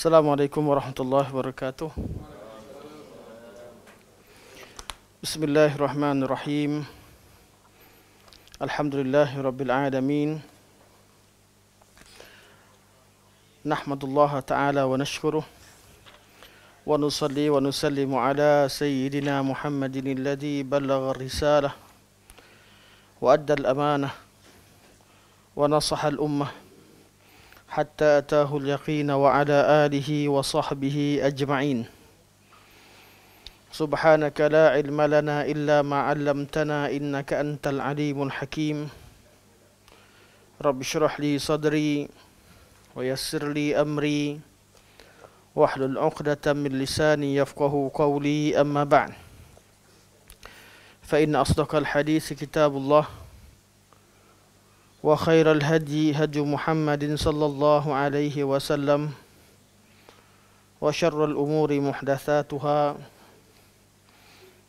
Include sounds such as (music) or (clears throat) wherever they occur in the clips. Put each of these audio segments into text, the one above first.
السلام عليكم ورحمة الله وبركاته بسم الله الرحمن الرحيم الحمد لله رب العالمين نحمد الله تعالى ونشكره ونصلي ونسلم على سيدنا محمد الذي بلغ الرسالة وأدى الأمانة ونصح الأمة حتى أتاه اليقين وعلى آله وصحبه أجمعين سبحانك لا علم لنا إلا ما علمتنا إنك أنت العليم الحكيم رب اشرح لي صدري ويسر لي أمري واحلل عقدة من لساني يفقه قولي أما بعد فإن أصدق الحديث كتاب الله وخير الهدي هدي محمد صلى الله عليه وسلم وشر الأمور محدثاتها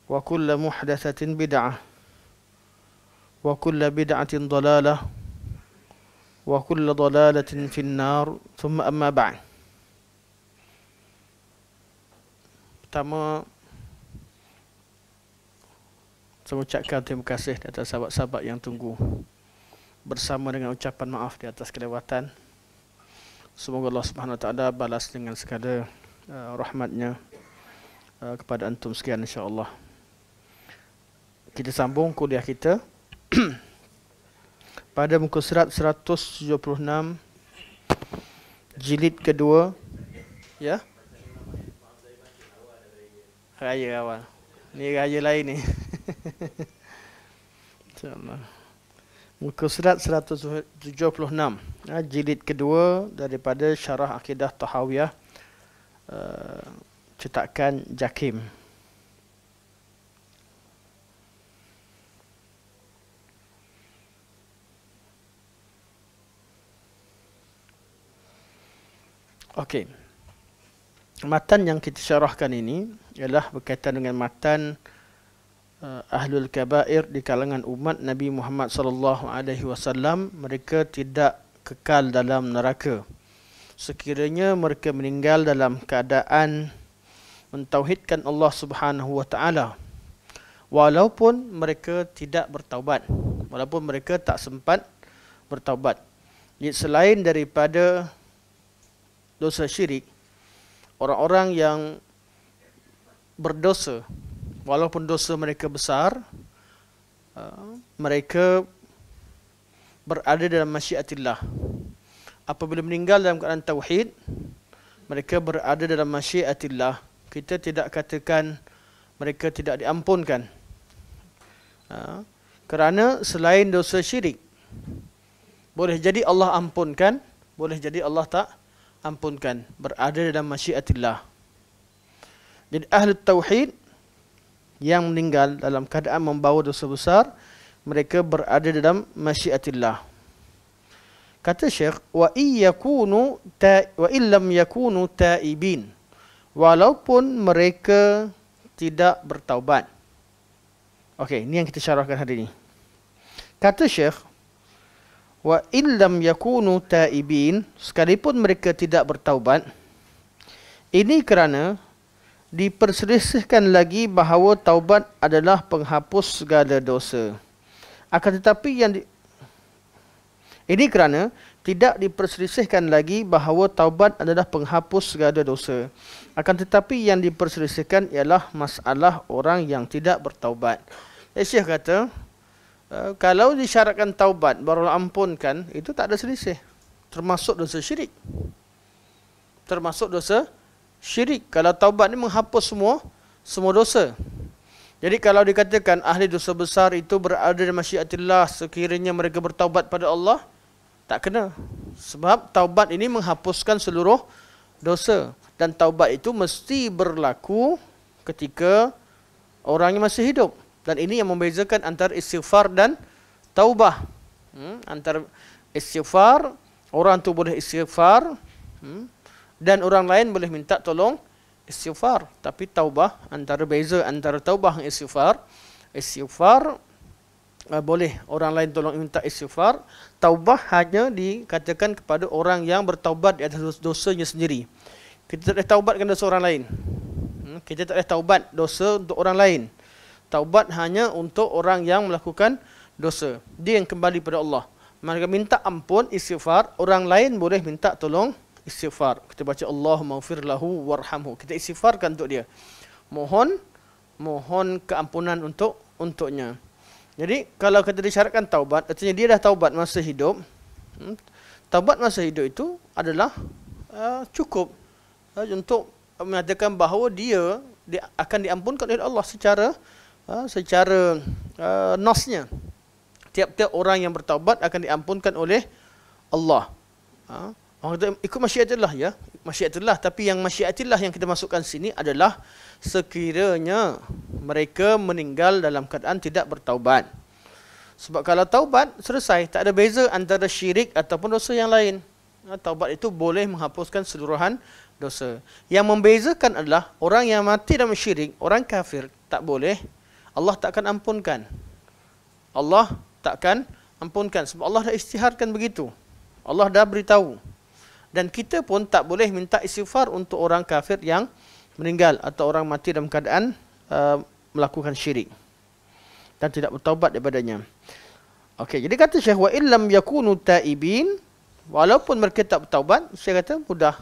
وكل محدثة بدعة وكل بدعة ضلالة وكل ضلالة في النار ثم أما بعد Pertama Saya mengucapkan terima kasih atas sahabat-sahabat yang tunggu bersama dengan ucapan maaf di atas kelewatan. Semoga Allah Subhanahu Wa Taala balas dengan segala uh, rahmatnya uh, kepada antum sekian insya-Allah. Kita sambung kuliah kita (clears throat) pada muka surat 176 jilid kedua ya. Raya awal. Ni raya lain ni. (laughs) Insya-Allah. Muka surat 176, ya, jilid kedua daripada syarah akidah Tahawiyah, eh, cetakan Jakim. Okey. Matan yang kita syarahkan ini ialah berkaitan dengan matan uh, ahlul kabair di kalangan umat Nabi Muhammad sallallahu alaihi wasallam mereka tidak kekal dalam neraka sekiranya mereka meninggal dalam keadaan mentauhidkan Allah Subhanahu wa taala walaupun mereka tidak bertaubat walaupun mereka tak sempat bertaubat selain daripada dosa syirik orang-orang yang berdosa walaupun dosa mereka besar uh, mereka berada dalam masyiatillah apabila meninggal dalam keadaan tauhid mereka berada dalam masyiatillah kita tidak katakan mereka tidak diampunkan uh, kerana selain dosa syirik boleh jadi Allah ampunkan boleh jadi Allah tak ampunkan berada dalam masyiatillah jadi ahli tauhid yang meninggal dalam keadaan membawa dosa besar mereka berada dalam masyiatillah kata syekh wa iyakunu ta wa illam yakunu taibin walaupun mereka tidak bertaubat okey ini yang kita syarahkan hari ini kata syekh wa illam yakunu taibin sekalipun mereka tidak bertaubat ini kerana diperselisihkan lagi bahawa taubat adalah penghapus segala dosa. Akan tetapi yang di... ini kerana tidak diperselisihkan lagi bahawa taubat adalah penghapus segala dosa. Akan tetapi yang diperselisihkan ialah masalah orang yang tidak bertaubat. Syekh kata, eh, kalau disyaratkan taubat baru ampunkan, itu tak ada selisih. Termasuk dosa syirik. Termasuk dosa syirik kalau taubat ni menghapus semua semua dosa jadi kalau dikatakan ahli dosa besar itu berada di masyiatillah sekiranya mereka bertaubat pada Allah tak kena sebab taubat ini menghapuskan seluruh dosa dan taubat itu mesti berlaku ketika orangnya masih hidup dan ini yang membezakan antara istighfar dan taubah hmm? antara istighfar orang tu boleh istighfar hmm? dan orang lain boleh minta tolong istighfar tapi taubah antara beza antara taubah dan istighfar istighfar uh, boleh orang lain tolong minta istighfar taubah hanya dikatakan kepada orang yang bertaubat di atas dosanya sendiri kita tak boleh taubat kepada dosa orang lain hmm, kita tak boleh taubat dosa untuk orang lain taubat hanya untuk orang yang melakukan dosa dia yang kembali kepada Allah mereka minta ampun istighfar orang lain boleh minta tolong istighfar. Kita baca Allah maufir lahu warhamhu. Kita istighfarkan untuk dia. Mohon mohon keampunan untuk untuknya. Jadi kalau kita disyaratkan taubat, artinya dia dah taubat masa hidup. Hmm, taubat masa hidup itu adalah uh, cukup uh, untuk menyatakan bahawa dia di, akan diampunkan oleh Allah secara uh, secara uh, nasnya. Tiap-tiap orang yang bertaubat akan diampunkan oleh Allah. Uh, Orang kata ikut masyiatillah ya. Masyiatillah tapi yang masyiatillah yang kita masukkan sini adalah sekiranya mereka meninggal dalam keadaan tidak bertaubat. Sebab kalau taubat selesai tak ada beza antara syirik ataupun dosa yang lain. Taubat itu boleh menghapuskan seluruhan dosa. Yang membezakan adalah orang yang mati dalam syirik, orang kafir tak boleh Allah takkan ampunkan. Allah takkan ampunkan sebab Allah dah istiharkan begitu. Allah dah beritahu dan kita pun tak boleh minta istighfar untuk orang kafir yang meninggal atau orang mati dalam keadaan uh, melakukan syirik dan tidak bertaubat daripadanya. Okey, jadi kata Syekh wa illam yakunu taibin walaupun mereka tak bertaubat, saya kata mudah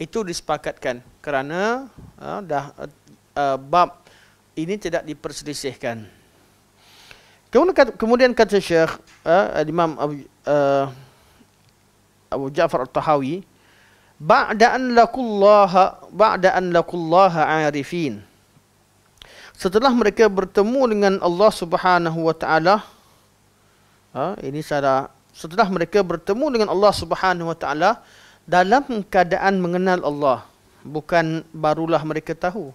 itu disepakatkan kerana uh, dah uh, bab ini tidak diperselisihkan. Kemudian kata, kemudian kata Syekh uh, Imam Abu uh, Abu Ja'far Al-Tahawi ba'da an lakullaha ba'da an lakullaha arifin setelah mereka bertemu dengan Allah Subhanahu wa taala ha, ini secara setelah mereka bertemu dengan Allah Subhanahu wa taala dalam keadaan mengenal Allah bukan barulah mereka tahu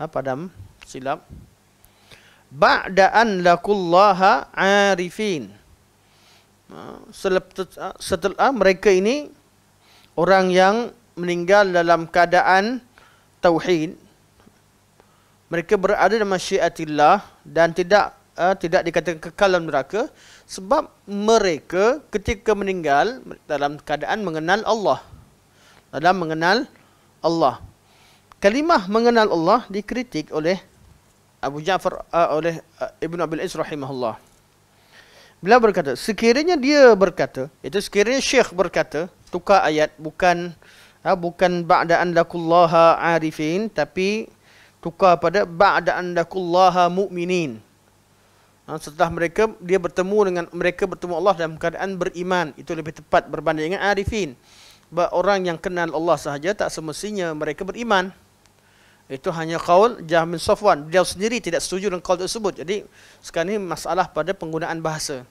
ha, padam silap ba'da an lakullaha arifin Ah, setelah mereka ini orang yang meninggal dalam keadaan tauhid mereka berada dalam syiatillah dan tidak uh, tidak dikatakan kekal dalam neraka sebab mereka ketika meninggal dalam keadaan mengenal Allah dalam mengenal Allah kalimah mengenal Allah dikritik oleh Abu Ja'far uh, oleh uh, Ibn Abil Is Beliau berkata, sekiranya dia berkata, itu sekiranya Syekh berkata, tukar ayat bukan ha, bukan ba'da'an lakullaha arifin, tapi tukar pada ba'da'an lakullaha mu'minin. Ha, setelah mereka, dia bertemu dengan, mereka bertemu Allah dalam keadaan beriman. Itu lebih tepat berbanding dengan arifin. Sebab orang yang kenal Allah sahaja, tak semestinya mereka beriman. Itu hanya kaul Jahmin Sofwan. Dia sendiri tidak setuju dengan kaul tersebut. Jadi sekarang ini masalah pada penggunaan bahasa.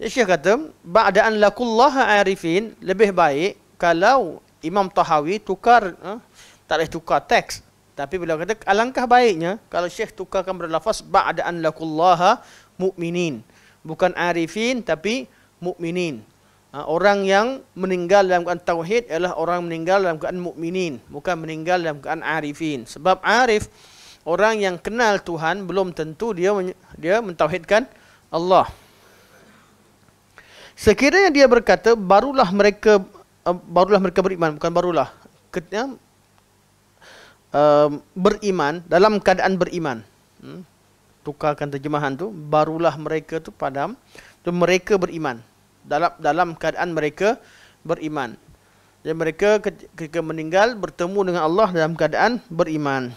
Syekh kata, ba'da'an lakullaha arifin, lebih baik kalau Imam Tahawi tukar, eh, tak boleh tukar teks. Tapi beliau kata, alangkah baiknya kalau Syekh tukarkan berlafaz, ba'da'an lakullaha mu'minin. Bukan arifin, tapi mu'minin. Ha, orang yang meninggal dalam keadaan tauhid ialah orang meninggal dalam keadaan mukminin, bukan meninggal dalam keadaan arifin. Sebab arif orang yang kenal Tuhan belum tentu dia dia mentauhidkan Allah. Sekiranya dia berkata barulah mereka eh, barulah mereka beriman bukan barulah ketika ya? beriman dalam keadaan beriman hmm? tukarkan terjemahan tu barulah mereka tu padam tu mereka beriman dalam dalam keadaan mereka beriman jadi mereka ketika meninggal bertemu dengan Allah dalam keadaan beriman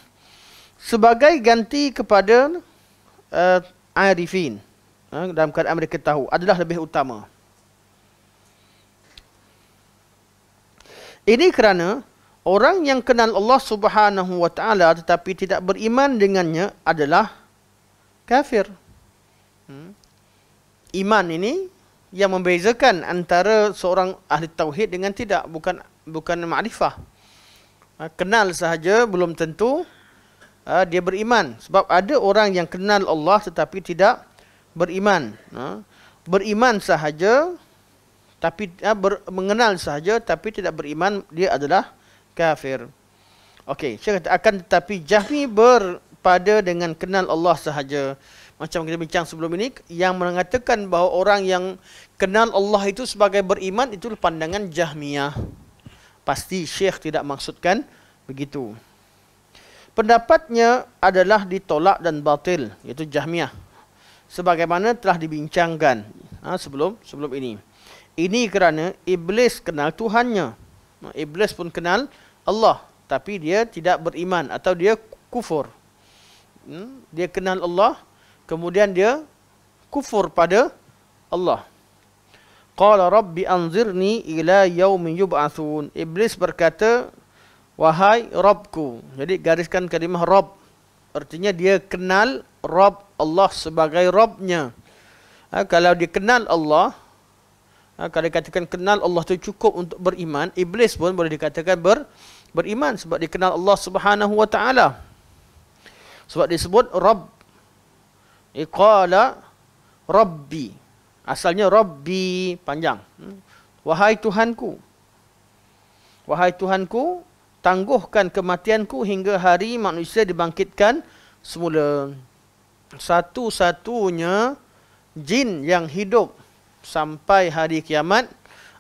sebagai ganti kepada uh, arifin uh, dalam keadaan mereka tahu adalah lebih utama Ini kerana orang yang kenal Allah Subhanahu wa taala tetapi tidak beriman dengannya adalah kafir. Hmm. Iman ini yang membezakan antara seorang ahli tauhid dengan tidak bukan bukan makrifah. Ha, kenal sahaja belum tentu ha, dia beriman sebab ada orang yang kenal Allah tetapi tidak beriman. Ha, beriman sahaja tapi ya, ber, mengenal sahaja tapi tidak beriman dia adalah kafir. Okey, saya kata akan tetapi Jahmi berpada dengan kenal Allah sahaja. Macam kita bincang sebelum ini yang mengatakan bahawa orang yang kenal Allah itu sebagai beriman itu pandangan Jahmiyah. Pasti Syekh tidak maksudkan begitu. Pendapatnya adalah ditolak dan batil iaitu Jahmiyah. Sebagaimana telah dibincangkan ha, sebelum sebelum ini. Ini kerana iblis kenal Tuhannya. Iblis pun kenal Allah tapi dia tidak beriman atau dia kufur. Hmm? Dia kenal Allah kemudian dia kufur pada Allah. Qala rabbi anzirni ila yaum yub'atsun. Iblis berkata, "Wahai Rabbku." Jadi gariskan kalimah Rabb. Artinya dia kenal Rabb Allah sebagai Rabbnya. Ha, kalau dia kenal Allah, Ha, kalau dikatakan kenal Allah itu cukup untuk beriman, iblis pun boleh dikatakan ber, beriman sebab dikenal Allah Subhanahu wa taala. Sebab disebut Rabb. Iqala Rabbi. Asalnya Rabbi panjang. Hmm. Wahai Tuhanku. Wahai Tuhanku, tangguhkan kematianku hingga hari manusia dibangkitkan semula. Satu-satunya jin yang hidup sampai hari kiamat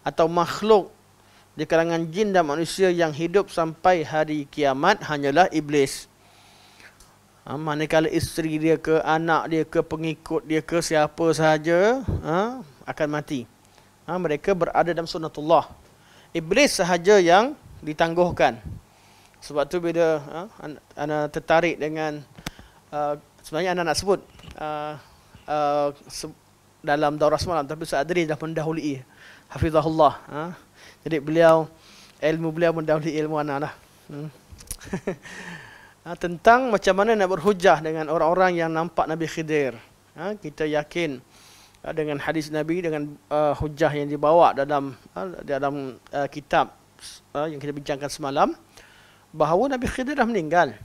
atau makhluk di kalangan jin dan manusia yang hidup sampai hari kiamat hanyalah iblis. Ha, manakala isteri dia ke anak dia ke pengikut dia ke siapa sahaja ha, akan mati. Ha, mereka berada dalam sunatullah Iblis sahaja yang ditangguhkan. Sebab tu bila ha, anda tertarik dengan uh, sebenarnya anda nak sebut uh, uh, dalam daurah semalam tapi Ustaz Adri dah mendahului hafizahullah ha? jadi beliau ilmu beliau mendahului ilmu anak lah hmm. (laughs) ha, tentang macam mana nak berhujah dengan orang-orang yang nampak Nabi Khidir ha, kita yakin ha, dengan hadis Nabi dengan uh, hujah yang dibawa dalam uh, dalam uh, kitab uh, yang kita bincangkan semalam bahawa Nabi Khidir dah meninggal.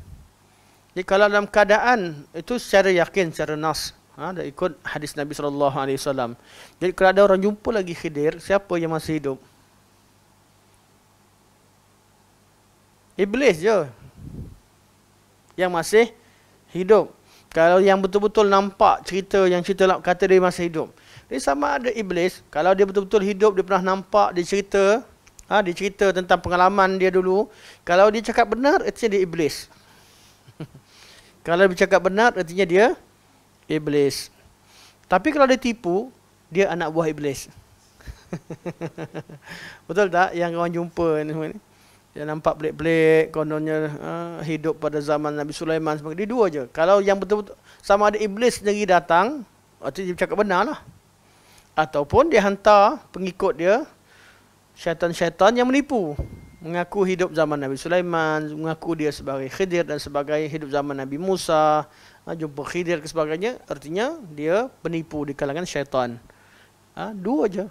Jadi kalau dalam keadaan itu secara yakin secara nas ha, ikut hadis Nabi sallallahu alaihi wasallam. Jadi kalau ada orang jumpa lagi Khidir, siapa yang masih hidup? Iblis je. Yang masih hidup. Kalau yang betul-betul nampak cerita yang cerita lah, kata dia masih hidup. Jadi sama ada iblis, kalau dia betul-betul hidup, dia pernah nampak, dia cerita, ha, dia cerita tentang pengalaman dia dulu. Kalau dia cakap benar, artinya dia iblis. (laughs) kalau dia cakap benar, artinya dia iblis. Tapi kalau dia tipu, dia anak buah iblis. (laughs) Betul tak yang kau jumpa ni semua ni? Dia nampak belik-belik, kononnya uh, hidup pada zaman Nabi Sulaiman. Sebagainya. Dia dua je. Kalau yang betul-betul sama ada iblis sendiri datang, atau dia cakap benar lah. Ataupun dia hantar pengikut dia, syaitan-syaitan yang menipu. Mengaku hidup zaman Nabi Sulaiman, mengaku dia sebagai khidir dan sebagai hidup zaman Nabi Musa ha, jumpa khidir dan sebagainya, artinya dia penipu di kalangan syaitan. Ha, dua je.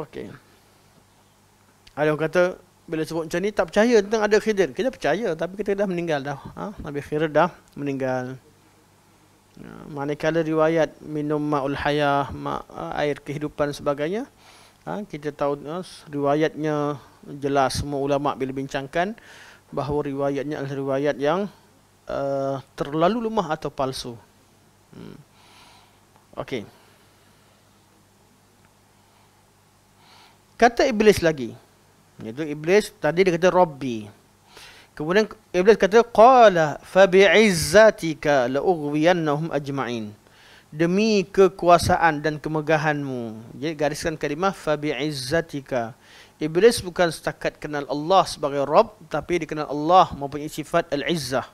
Okey. Ada orang kata, bila sebut macam ni, tak percaya tentang ada khidir. Kita percaya, tapi kita dah meninggal dah. Ha, Nabi Khidir dah meninggal. Ha, manakala riwayat minum ma'ul hayah, ma ha, air kehidupan sebagainya, ha, kita tahu ha, riwayatnya jelas semua ulama bila bincangkan, bahawa riwayatnya adalah riwayat yang uh, terlalu lemah atau palsu. Hmm. Okey. Kata iblis lagi. Itu iblis tadi dia kata Rabbi. Kemudian iblis kata qala fa bi'izzatika la ughwiyannahum ajma'in. Demi kekuasaan dan kemegahanmu. Jadi gariskan kalimah fa bi'izzatika. Iblis bukan setakat kenal Allah sebagai Rabb tapi dikenal Allah mempunyai sifat Al-Izzah.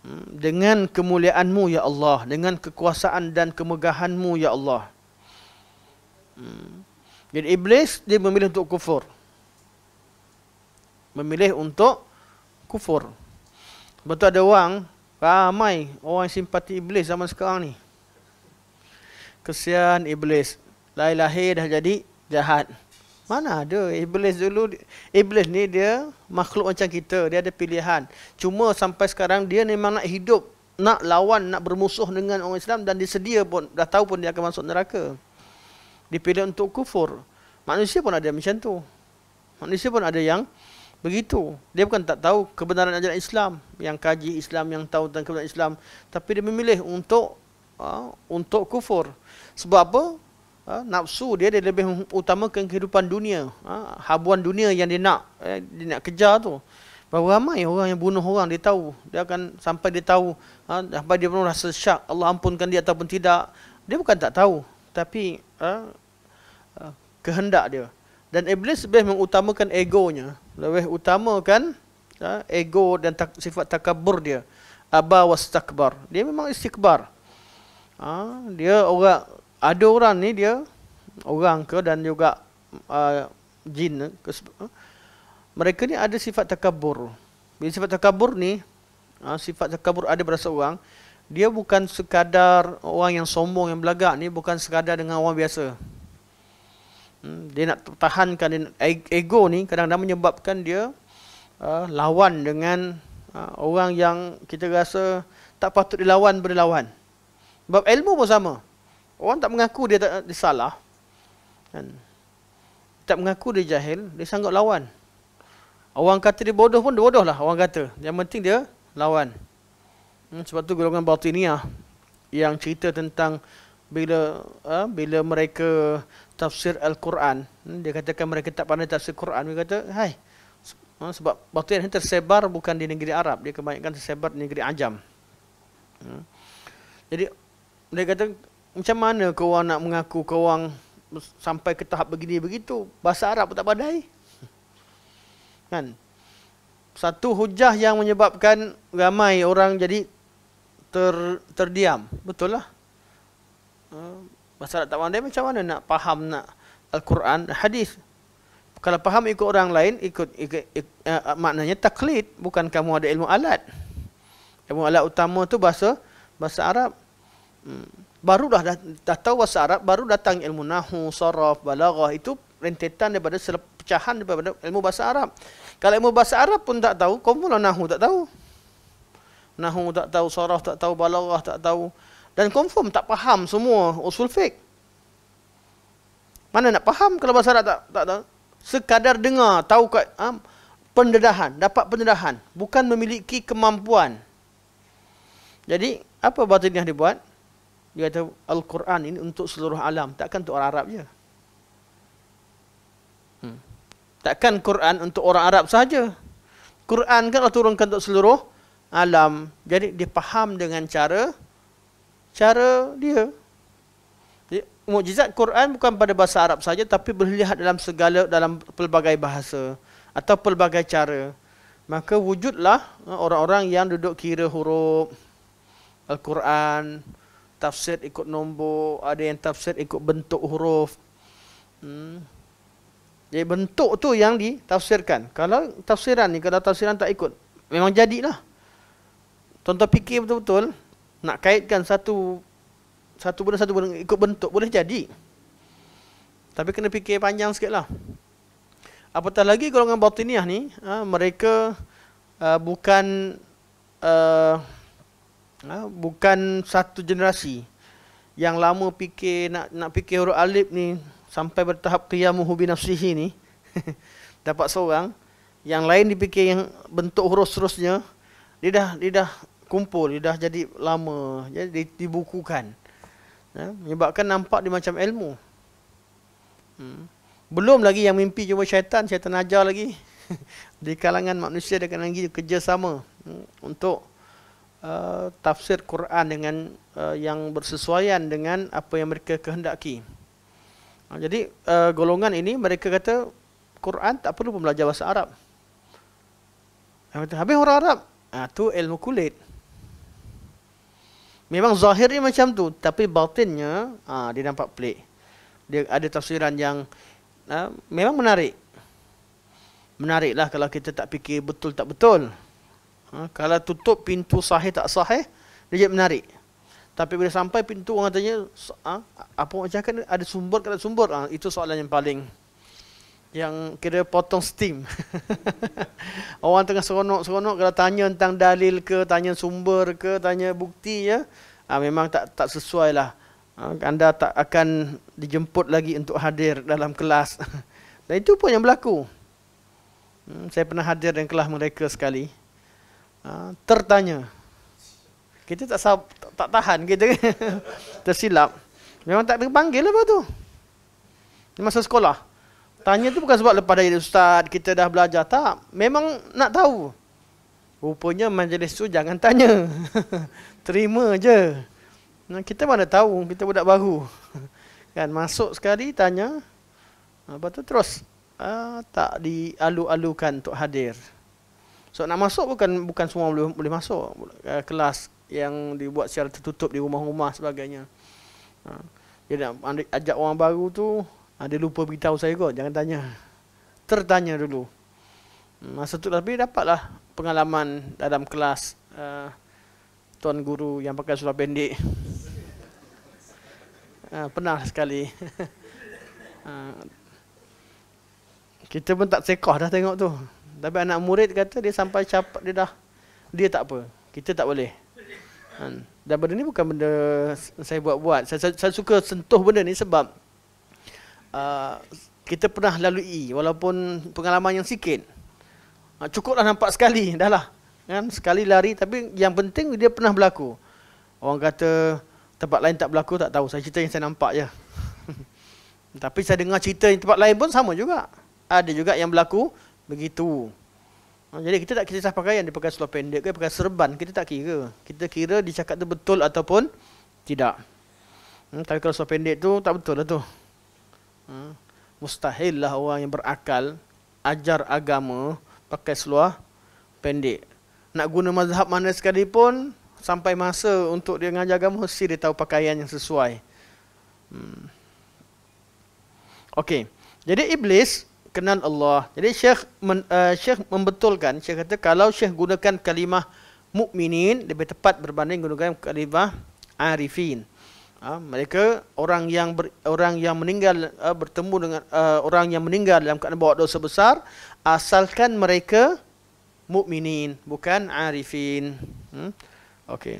Hmm, dengan kemuliaanmu ya Allah, dengan kekuasaan dan kemegahanmu ya Allah. Hmm. Jadi Iblis dia memilih untuk kufur. Memilih untuk kufur. Betul ada orang, ramai orang simpati Iblis zaman sekarang ni. Kesian Iblis. Lahir-lahir dah jadi Jahat. Mana ada iblis dulu iblis ni dia makhluk macam kita, dia ada pilihan. Cuma sampai sekarang dia memang nak hidup, nak lawan, nak bermusuh dengan orang Islam dan dia sedia pun dah tahu pun dia akan masuk neraka. Dipilih untuk kufur. Manusia pun ada macam tu. Manusia pun ada yang begitu. Dia bukan tak tahu kebenaran ajaran Islam, yang kaji Islam, yang tahu tentang kebenaran Islam, tapi dia memilih untuk uh, untuk kufur. Sebab apa? Ha, nafsu dia dia lebih utamakan kehidupan dunia ha, habuan dunia yang dia nak eh, dia nak kejar tu Berapa ramai orang yang bunuh orang dia tahu dia akan sampai dia tahu ha, sampai dia pun rasa syak Allah ampunkan dia ataupun tidak dia bukan tak tahu tapi kehendak dia dan iblis lebih mengutamakan egonya lebih utamakan ego dan sifat takabur dia aba wastakbar dia memang istikbar dia orang ada orang ni dia orang ke dan juga uh, jin ke mereka ni ada sifat takabur. Bila sifat takabur ni uh, sifat takabur ada berasa orang dia bukan sekadar orang yang sombong yang belagak ni bukan sekadar dengan orang biasa. Hmm, dia nak pertahankan e-, ego ni kadang-kadang menyebabkan dia uh, lawan dengan uh, orang yang kita rasa tak patut dilawan berlawan. Sebab ilmu pun sama. Orang tak mengaku dia tak dia salah. Kan? Tak mengaku dia jahil, dia sanggup lawan. Orang kata dia bodoh pun dia bodoh lah orang kata. Yang penting dia lawan. Hmm, sebab tu golongan batiniah yang cerita tentang bila uh, bila mereka tafsir Al-Quran. Hmm, dia katakan mereka tak pandai tafsir Quran. Dia kata, hai. Ha, sebab batiniah tersebar bukan di negeri Arab. Dia kebanyakan tersebar di negeri Ajam. Hmm. Jadi, dia kata, macam mana kau orang nak mengaku kau orang sampai ke tahap begini begitu? Bahasa Arab pun tak padai. Kan? Satu hujah yang menyebabkan ramai orang jadi ter, terdiam. Betul lah. Eh, bahasa Arab tak pandai macam mana nak faham nak Al-Quran hadis. Kalau faham ikut orang lain, ikut, ikut, ikut eh, maknanya taklid. Bukan kamu ada ilmu alat. Ilmu alat utama tu bahasa bahasa Arab. Hmm baru dah, dah dah tahu bahasa Arab baru datang ilmu nahu sarf balaghah itu rentetan daripada pecahan daripada ilmu bahasa Arab kalau ilmu bahasa Arab pun tak tahu kau pun nahu tak tahu nahu tak tahu sarf tak tahu balaghah tak tahu dan confirm tak faham semua usul fiqh mana nak faham kalau bahasa Arab tak tak tahu sekadar dengar tahu kat ha? pendedahan dapat pendedahan bukan memiliki kemampuan jadi apa batin yang dibuat dia kata Al-Quran ini untuk seluruh alam. Takkan untuk orang Arab saja. Hmm. Takkan Quran untuk orang Arab saja? Quran kan turunkan untuk seluruh alam. Jadi dia faham dengan cara cara dia. Jadi, mujizat Quran bukan pada bahasa Arab saja tapi berlihat dalam segala dalam pelbagai bahasa atau pelbagai cara. Maka wujudlah eh, orang-orang yang duduk kira huruf Al-Quran tafsir ikut nombor, ada yang tafsir ikut bentuk huruf. Hmm. Jadi bentuk tu yang ditafsirkan. Kalau tafsiran ni, kalau tafsiran tak ikut, memang jadilah. Tuan-tuan fikir betul-betul, nak kaitkan satu satu benda satu benda ikut bentuk boleh jadi. Tapi kena fikir panjang sikit lah. Apatah lagi golongan batiniah ni, ah, mereka ah, bukan ah, ha, bukan satu generasi yang lama fikir nak nak fikir huruf alif ni sampai bertahap qiyamuhu bi nafsihi ni (laughs) dapat seorang yang lain dipikir yang bentuk huruf seterusnya dia dah dia dah kumpul dia dah jadi lama jadi dibukukan ya, menyebabkan nampak dia macam ilmu hmm. belum lagi yang mimpi cuma syaitan syaitan ajar lagi (laughs) di kalangan manusia dengan lagi kerjasama hmm, untuk Eh, tafsir Quran dengan uh, yang bersesuaian dengan apa yang mereka kehendaki. Uh, jadi uh, golongan ini mereka kata Quran tak perlu belajar bahasa Arab. Habis orang Arab, uh, tu ilmu kulit. Memang zahirnya macam tu, tapi batinnya ha, dia nampak pelik. Dia ada tafsiran yang ha, memang menarik. Menariklah kalau kita tak fikir betul tak betul. Ha, kalau tutup pintu sahih tak sahih, dia jadi menarik. Tapi bila sampai pintu orang tanya, ha, apa orang cakap ada sumber ke tak sumber? Ha, itu soalan yang paling yang kira potong steam. (laughs) orang tengah seronok-seronok kalau tanya tentang dalil ke, tanya sumber ke, tanya bukti ya. Ha, memang tak tak sesuai lah. Ha, anda tak akan dijemput lagi untuk hadir dalam kelas. (laughs) Dan itu pun yang berlaku. Hmm, saya pernah hadir dalam kelas mereka sekali. Ah, tertanya. Kita tak sab, tak, tak tahan kita (laughs) tersilap. Memang tak dipanggil lepas tu. Di masa sekolah. Tanya tu bukan sebab lepas dari ustaz kita dah belajar tak. Memang nak tahu. Rupanya majlis tu jangan tanya. (laughs) Terima je. Nah, kita mana tahu kita budak baru. (laughs) kan masuk sekali tanya. apa tu terus uh, tak dialu-alukan untuk hadir. So nak masuk bukan bukan semua boleh boleh masuk uh, kelas yang dibuat secara tertutup di rumah-rumah sebagainya. Uh, dia nak ajak orang baru tu uh, dia lupa beritahu saya kot jangan tanya. Tertanya dulu. Hmm, masa tu lebih dapatlah pengalaman dalam kelas uh, tuan guru yang pakai surat pendek. Uh, pernah sekali. uh, (laughs) kita pun tak sekoh dah tengok tu. Tapi anak murid kata dia sampai capat dia dah dia tak apa. Kita tak boleh. Kan. Dan benda ni bukan benda saya buat-buat. Saya, saya, saya suka sentuh benda ni sebab uh, kita pernah lalui walaupun pengalaman yang sikit. Uh, cukuplah nampak sekali dah lah. Kan sekali lari tapi yang penting dia pernah berlaku. Orang kata tempat lain tak berlaku tak tahu. Saya cerita yang saya nampak je. (laughs) tapi saya dengar cerita yang tempat lain pun sama juga. Ada juga yang berlaku Begitu. Ha, jadi kita tak kisah pakaian dia pakai seluar pendek ke pakai serban, kita tak kira. Kita kira dia cakap tu betul ataupun tidak. Hmm, tapi kalau seluar pendek tu tak betul lah tu. Hmm, mustahil lah orang yang berakal ajar agama pakai seluar pendek. Nak guna mazhab mana sekalipun sampai masa untuk dia mengajar agama mesti dia tahu pakaian yang sesuai. Hmm. Okey. Jadi iblis kenal Allah. Jadi Syekh men, uh, Syekh membetulkan, Syekh kata kalau Syekh gunakan kalimah mukminin lebih tepat berbanding gunakan kalimah arifin. Uh, mereka orang yang ber, orang yang meninggal uh, bertemu dengan uh, orang yang meninggal dalam keadaan bawa dosa besar asalkan mereka mukminin bukan arifin. Hmm? Okey.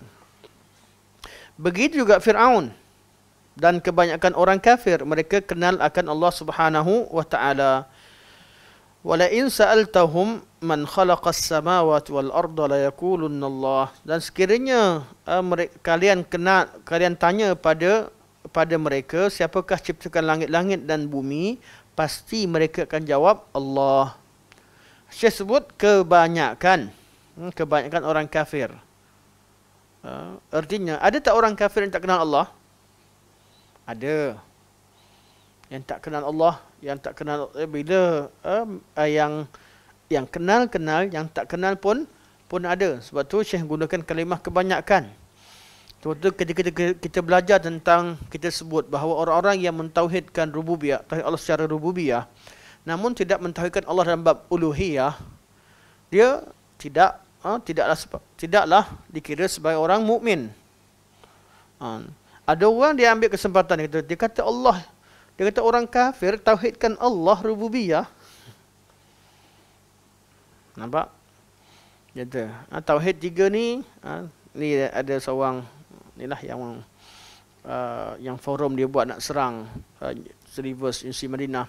Begitu juga Firaun dan kebanyakan orang kafir mereka kenal akan Allah Subhanahu wa taala. Walain sa'altahum man khalaqas samawati wal arda la yaqulunna Allah. Dan sekiranya uh, eh, mereka, kalian kena kalian tanya pada pada mereka siapakah ciptakan langit-langit dan bumi, pasti mereka akan jawab Allah. Saya sebut kebanyakan hmm, kebanyakan orang kafir. Uh, artinya ada tak orang kafir yang tak kenal Allah? Ada yang tak kenal Allah yang tak kenal eh, bila eh, eh, yang yang kenal kenal yang tak kenal pun pun ada sebab tu Syekh gunakan kalimah kebanyakan sebab tu ketika kita kita belajar tentang kita sebut bahawa orang-orang yang mentauhidkan rububiyah tauhid Allah secara rububiyah namun tidak mentauhidkan Allah dalam bab uluhiyah dia tidak ha, tidaklah tidaklah dikira sebagai orang mukmin ha. ada orang dia ambil kesempatan dia kata, dia kata Allah dia kata orang kafir tauhidkan Allah rububiyah. Nampak? Kata, ha, tauhid tiga ni, ha, ni ada seorang inilah yang uh, yang forum dia buat nak serang uh, Rivers UC Madinah.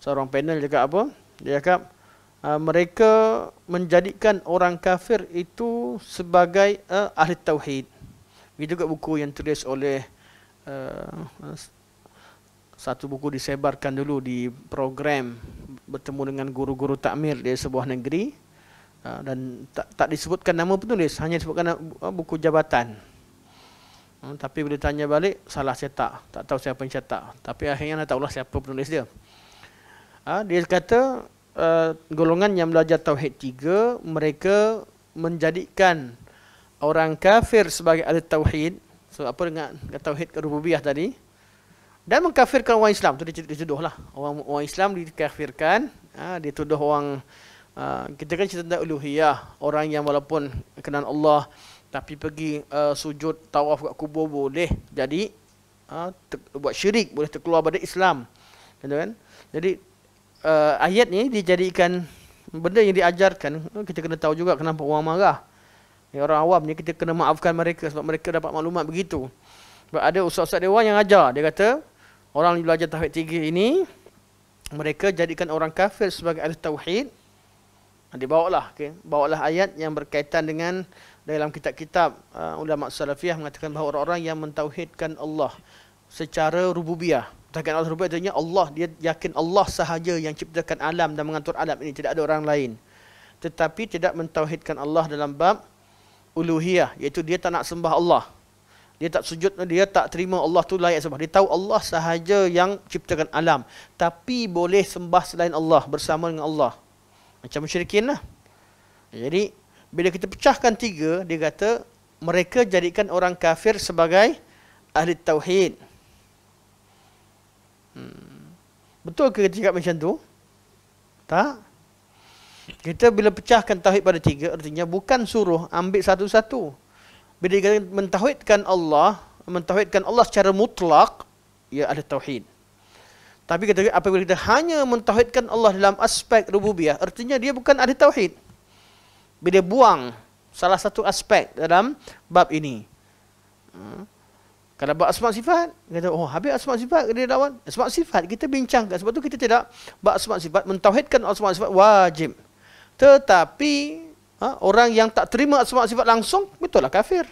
Seorang panel juga apa? Dia cakap uh, mereka menjadikan orang kafir itu sebagai uh, ahli tauhid. Ini juga buku yang tulis oleh uh, satu buku disebarkan dulu di program bertemu dengan guru-guru takmir di sebuah negeri ha, dan tak, tak disebutkan nama penulis hanya disebutkan eh, buku jabatan ha, tapi bila tanya balik salah cetak tak tahu siapa yang cetak tapi akhirnya dah tahulah siapa penulis dia ha, dia kata eh, golongan yang belajar tauhid tiga mereka menjadikan orang kafir sebagai ahli tauhid so apa dengan tauhid kerububiah tadi dan mengkafirkan orang Islam tu dia tuduh lah orang orang Islam dikafirkan ha, dia tuduh orang uh, kita kan cerita tentang uluhiyah orang yang walaupun kenal Allah tapi pergi uh, sujud tawaf kat kubur boleh jadi uh, ter, buat syirik boleh terkeluar pada Islam gitu kan jadi uh, ayat ni dijadikan benda yang diajarkan kita kena tahu juga kenapa orang marah ya, orang awam ni kita kena maafkan mereka sebab mereka dapat maklumat begitu sebab ada ustaz-ustaz dewan yang ajar dia kata orang yang belajar tauhid tiga ini mereka jadikan orang kafir sebagai ahli tauhid dia lah, okey lah ayat yang berkaitan dengan dalam kitab-kitab uh, ulama salafiah mengatakan bahawa orang-orang yang mentauhidkan Allah secara rububiyah mentauhidkan Allah rububiyah dia Allah dia yakin Allah sahaja yang ciptakan alam dan mengatur alam ini tidak ada orang lain tetapi tidak mentauhidkan Allah dalam bab uluhiyah iaitu dia tak nak sembah Allah dia tak sujud dia tak terima Allah tu layak sembah dia tahu Allah sahaja yang ciptakan alam tapi boleh sembah selain Allah bersama dengan Allah macam musyrikin lah jadi bila kita pecahkan tiga dia kata mereka jadikan orang kafir sebagai ahli tauhid hmm. betul ke kita cakap macam tu tak kita bila pecahkan tauhid pada tiga artinya bukan suruh ambil satu-satu bila dia mentauhidkan Allah, mentauhidkan Allah secara mutlak, ia ada tauhid. Tapi kata apabila kita hanya mentauhidkan Allah dalam aspek rububiyah, artinya dia bukan ada tauhid. Bila buang salah satu aspek dalam bab ini. Hmm. Kalau bab asma sifat, kata oh habis asma sifat dia lawan. Asma sifat kita bincangkan sebab tu kita tidak bab asma sifat mentauhidkan asma sifat wajib. Tetapi Ha? Orang yang tak terima asma' sifat langsung, betul lah kafir.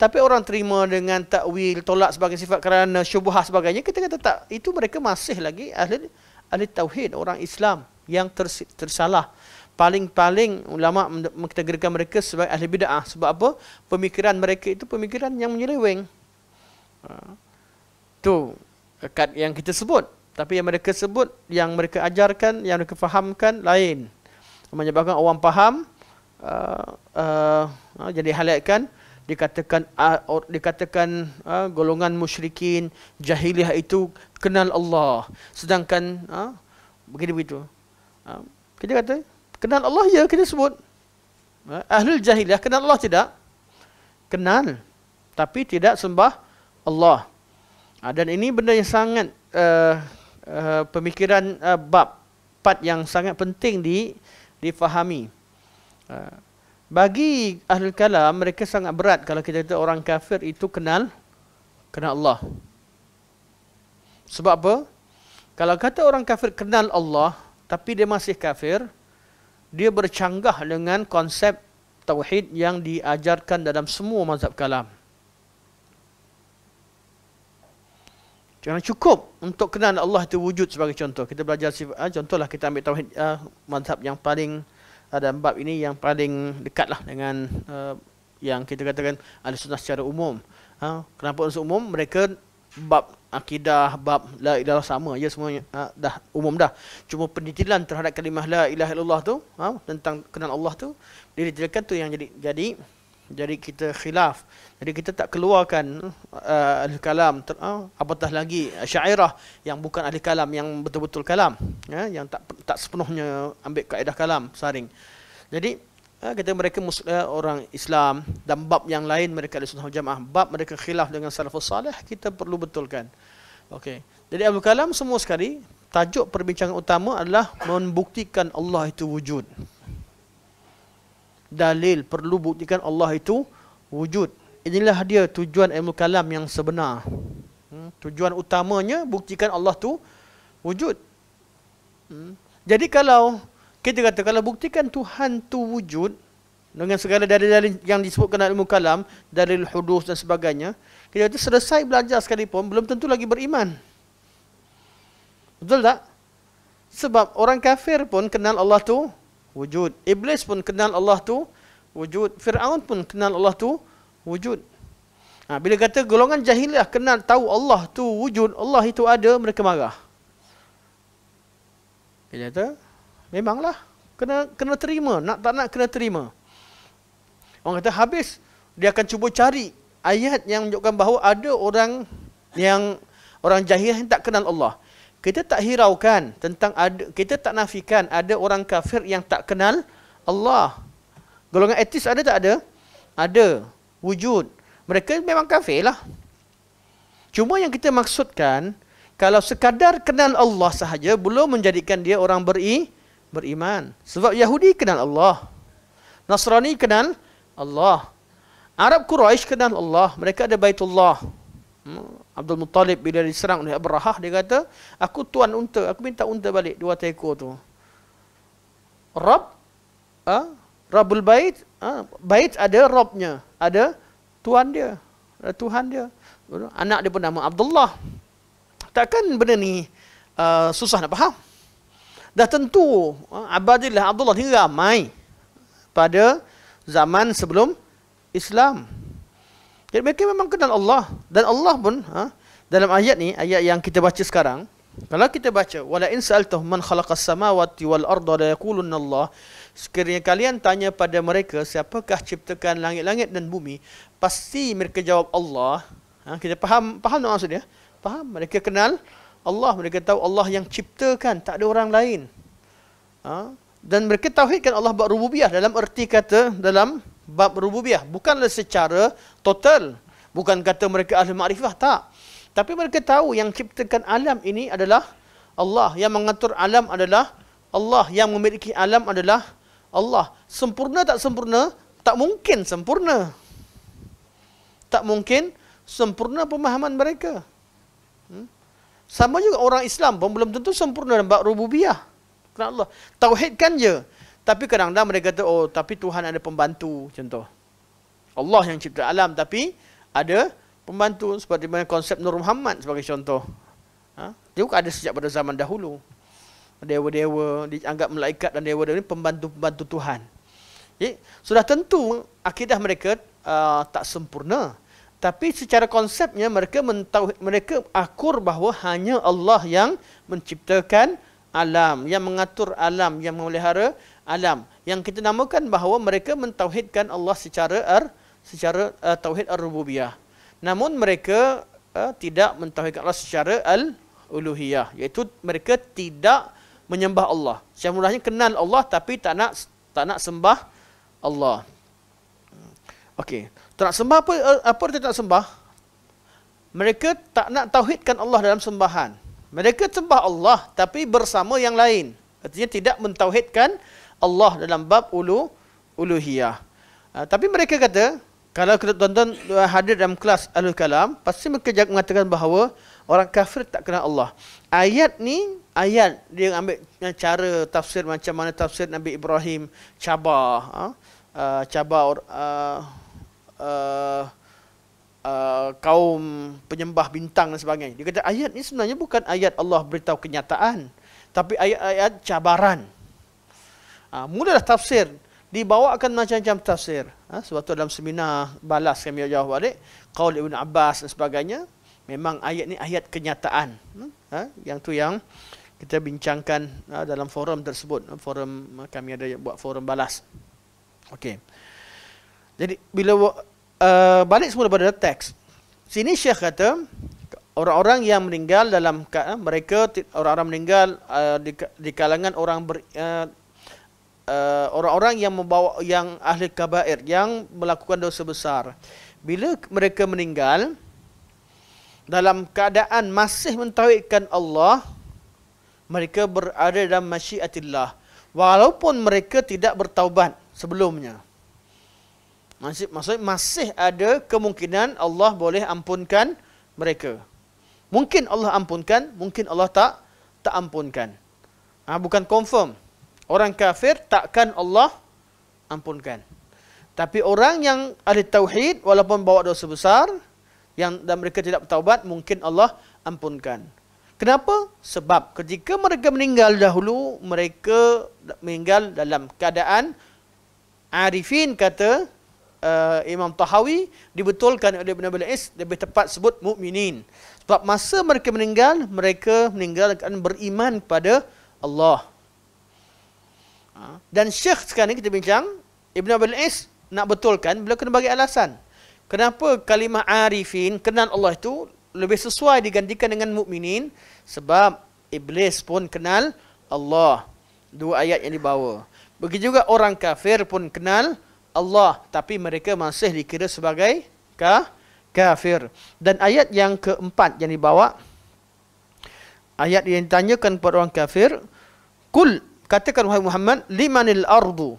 Tapi orang terima dengan takwil, tolak sebagai sifat kerana syubuhah sebagainya, kita kata tak. Itu mereka masih lagi ahli, ahli tauhid, orang Islam yang ters, tersalah. Paling-paling ulama mengkategorikan mereka sebagai ahli bid'ah. Sebab apa? Pemikiran mereka itu pemikiran yang menyeleweng. Ha. tu ha. yang kita sebut. Tapi yang mereka sebut, yang mereka ajarkan, yang mereka fahamkan, lain. Menyebabkan orang faham, Uh, uh, uh, jadi highlightkan dikatakan uh, dikatakan uh, golongan musyrikin jahiliah itu kenal Allah sedangkan uh, begini begitu uh, kita kata kenal Allah ya kita sebut uh, ahlul jahiliah kenal Allah tidak kenal tapi tidak sembah Allah uh, dan ini benda yang sangat uh, uh, pemikiran uh, bab part yang sangat penting di difahami. Ha. Bagi ahli kalam mereka sangat berat kalau kita kata orang kafir itu kenal kenal Allah. Sebab apa? Kalau kata orang kafir kenal Allah tapi dia masih kafir, dia bercanggah dengan konsep tauhid yang diajarkan dalam semua mazhab kalam. Jangan cukup untuk kenal Allah itu wujud sebagai contoh. Kita belajar sifat, ah, contohlah kita ambil tauhid uh, mazhab yang paling ada bab ini yang paling dekatlah dengan uh, yang kita katakan ahli sunnah secara umum. Ha, kenapa ahli umum? Mereka bab akidah, bab la ilaha sama ya semua ha, dah umum dah. Cuma pendidikan terhadap kalimah la ilaha illallah tu ha, tentang kenal Allah tu diri tu yang jadi jadi jadi kita khilaf jadi kita tak keluarkan uh, ahli kalam uh, apatah lagi syairah yang bukan ahli kalam yang betul-betul kalam ya yang tak tak sepenuhnya ambil kaedah kalam saring jadi uh, kita mereka muslim uh, orang Islam dan bab yang lain mereka ada sunnah jamaah bab mereka khilaf dengan salafus salih kita perlu betulkan okey jadi Abu Kalam semua sekali tajuk perbincangan utama adalah membuktikan Allah itu wujud dalil perlu buktikan Allah itu wujud. Inilah dia tujuan ilmu kalam yang sebenar. Hmm, tujuan utamanya buktikan Allah tu wujud. Hmm. Jadi kalau kita kata kalau buktikan Tuhan tu wujud dengan segala dalil-dalil yang disebutkan dalam ilmu kalam, dalil hudus dan sebagainya, kita kata selesai belajar sekalipun belum tentu lagi beriman. Betul tak? Sebab orang kafir pun kenal Allah tu wujud. Iblis pun kenal Allah tu wujud. Fir'aun pun kenal Allah tu wujud. Ha, bila kata golongan jahiliah kenal tahu Allah tu wujud, Allah itu ada, mereka marah. Dia kata, memanglah. Kena, kena terima. Nak tak nak, kena terima. Orang kata, habis. Dia akan cuba cari ayat yang menunjukkan bahawa ada orang yang orang jahiliah yang tak kenal Allah kita tak hiraukan tentang ada kita tak nafikan ada orang kafir yang tak kenal Allah. Golongan etis ada tak ada? Ada. Wujud. Mereka memang kafir lah. Cuma yang kita maksudkan kalau sekadar kenal Allah sahaja belum menjadikan dia orang beri beriman. Sebab Yahudi kenal Allah. Nasrani kenal Allah. Arab Quraisy kenal Allah. Mereka ada Baitullah. Hmm. Abdul Muttalib bila diserang oleh Abrahah dia kata aku tuan unta aku minta unta balik dua teko tu Rab ha? Rabul Bait ha? Bait ada Rabnya ada tuan dia ada Tuhan dia anak dia pun nama Abdullah takkan benda ni uh, susah nak faham dah tentu ha? Abadillah Abdullah hingga ramai pada zaman sebelum Islam jadi mereka memang kenal Allah dan Allah pun ha, dalam ayat ni ayat yang kita baca sekarang kalau kita baca wala in saltuh man khalaqas samawati wal arda la yaqulun Allah sekiranya kalian tanya pada mereka siapakah ciptakan langit-langit dan bumi pasti mereka jawab Allah ha, kita faham faham tak maksudnya faham mereka kenal Allah mereka tahu Allah yang ciptakan tak ada orang lain ha, dan mereka tauhidkan Allah buat rububiyah dalam erti kata dalam bab rububiyah bukanlah secara total bukan kata mereka ahli makrifah tak tapi mereka tahu yang ciptakan alam ini adalah Allah yang mengatur alam adalah Allah yang memiliki alam adalah Allah sempurna tak sempurna tak mungkin sempurna tak mungkin sempurna pemahaman mereka hmm? sama juga orang Islam pun belum tentu sempurna dalam bab rububiyah kerana Allah tauhidkan je tapi kadang-kadang mereka kata, oh tapi Tuhan ada pembantu, contoh. Allah yang cipta alam tapi ada pembantu seperti mana konsep Nur Muhammad sebagai contoh. Ha? Dia juga ada sejak pada zaman dahulu. Dewa-dewa dianggap malaikat dan dewa-dewa ini pembantu-pembantu Tuhan. Jadi, sudah tentu akidah mereka uh, tak sempurna. Tapi secara konsepnya mereka mentauhid mereka akur bahawa hanya Allah yang menciptakan alam, yang mengatur alam, yang memelihara alam yang kita namakan bahawa mereka mentauhidkan Allah secara ar, er, secara uh, tauhid ar-rububiyah namun mereka uh, tidak mentauhidkan Allah secara al-uluhiyah iaitu mereka tidak menyembah Allah secara mudahnya kenal Allah tapi tak nak tak nak sembah Allah okey tak nak sembah apa eh, apa dia tak sembah mereka tak nak tauhidkan Allah dalam sembahan mereka sembah Allah tapi bersama yang lain artinya tidak mentauhidkan Allah dalam bab ulu uluhiyah. Ha, tapi mereka kata kalau kita tonton eh, hadir dalam kelas Ahlul Kalam, pasti mereka jaga mengatakan bahawa orang kafir tak kenal Allah. Ayat ni, ayat dia ambil eh, cara tafsir macam mana tafsir Nabi Ibrahim cabar. Ha? Ah, uh, cabar uh, ah, uh, uh, kaum penyembah bintang dan sebagainya. Dia kata ayat ni sebenarnya bukan ayat Allah beritahu kenyataan. Tapi ayat-ayat cabaran. Ha, dah tafsir. Dibawakan macam-macam tafsir. Ha, sebab tu dalam seminar balas kami jawab balik. Qaul Ibn Abbas dan sebagainya. Memang ayat ni ayat kenyataan. Ha, yang tu yang kita bincangkan ha, dalam forum tersebut. Forum kami ada buat forum balas. Okey. Jadi bila uh, balik semula pada teks. Sini Syekh kata orang-orang yang meninggal dalam mereka orang-orang meninggal uh, di, di kalangan orang ber, uh, uh, orang-orang yang membawa yang ahli kabair yang melakukan dosa besar bila mereka meninggal dalam keadaan masih mentauhidkan Allah mereka berada dalam masyiatillah walaupun mereka tidak bertaubat sebelumnya masih maksud masih ada kemungkinan Allah boleh ampunkan mereka mungkin Allah ampunkan mungkin Allah tak tak ampunkan ha, bukan confirm orang kafir takkan Allah ampunkan. Tapi orang yang ahli tauhid walaupun bawa dosa besar yang dan mereka tidak bertaubat mungkin Allah ampunkan. Kenapa? Sebab ketika mereka meninggal dahulu mereka meninggal dalam keadaan arifin kata uh, Imam Tahawi dibetulkan oleh Ibn Abil Is lebih tepat sebut mukminin. Sebab masa mereka meninggal mereka meninggal dengan beriman kepada Allah. Ha. Dan Syekh sekarang ni kita bincang Ibn Abdul Is nak betulkan Beliau kena bagi alasan Kenapa kalimah arifin kenal Allah itu Lebih sesuai digantikan dengan mukminin Sebab Iblis pun kenal Allah Dua ayat yang dibawa Begitu juga orang kafir pun kenal Allah Tapi mereka masih dikira sebagai ka kafir Dan ayat yang keempat yang dibawa Ayat yang ditanyakan kepada orang kafir Kul katakan wahai Muhammad limanil ardu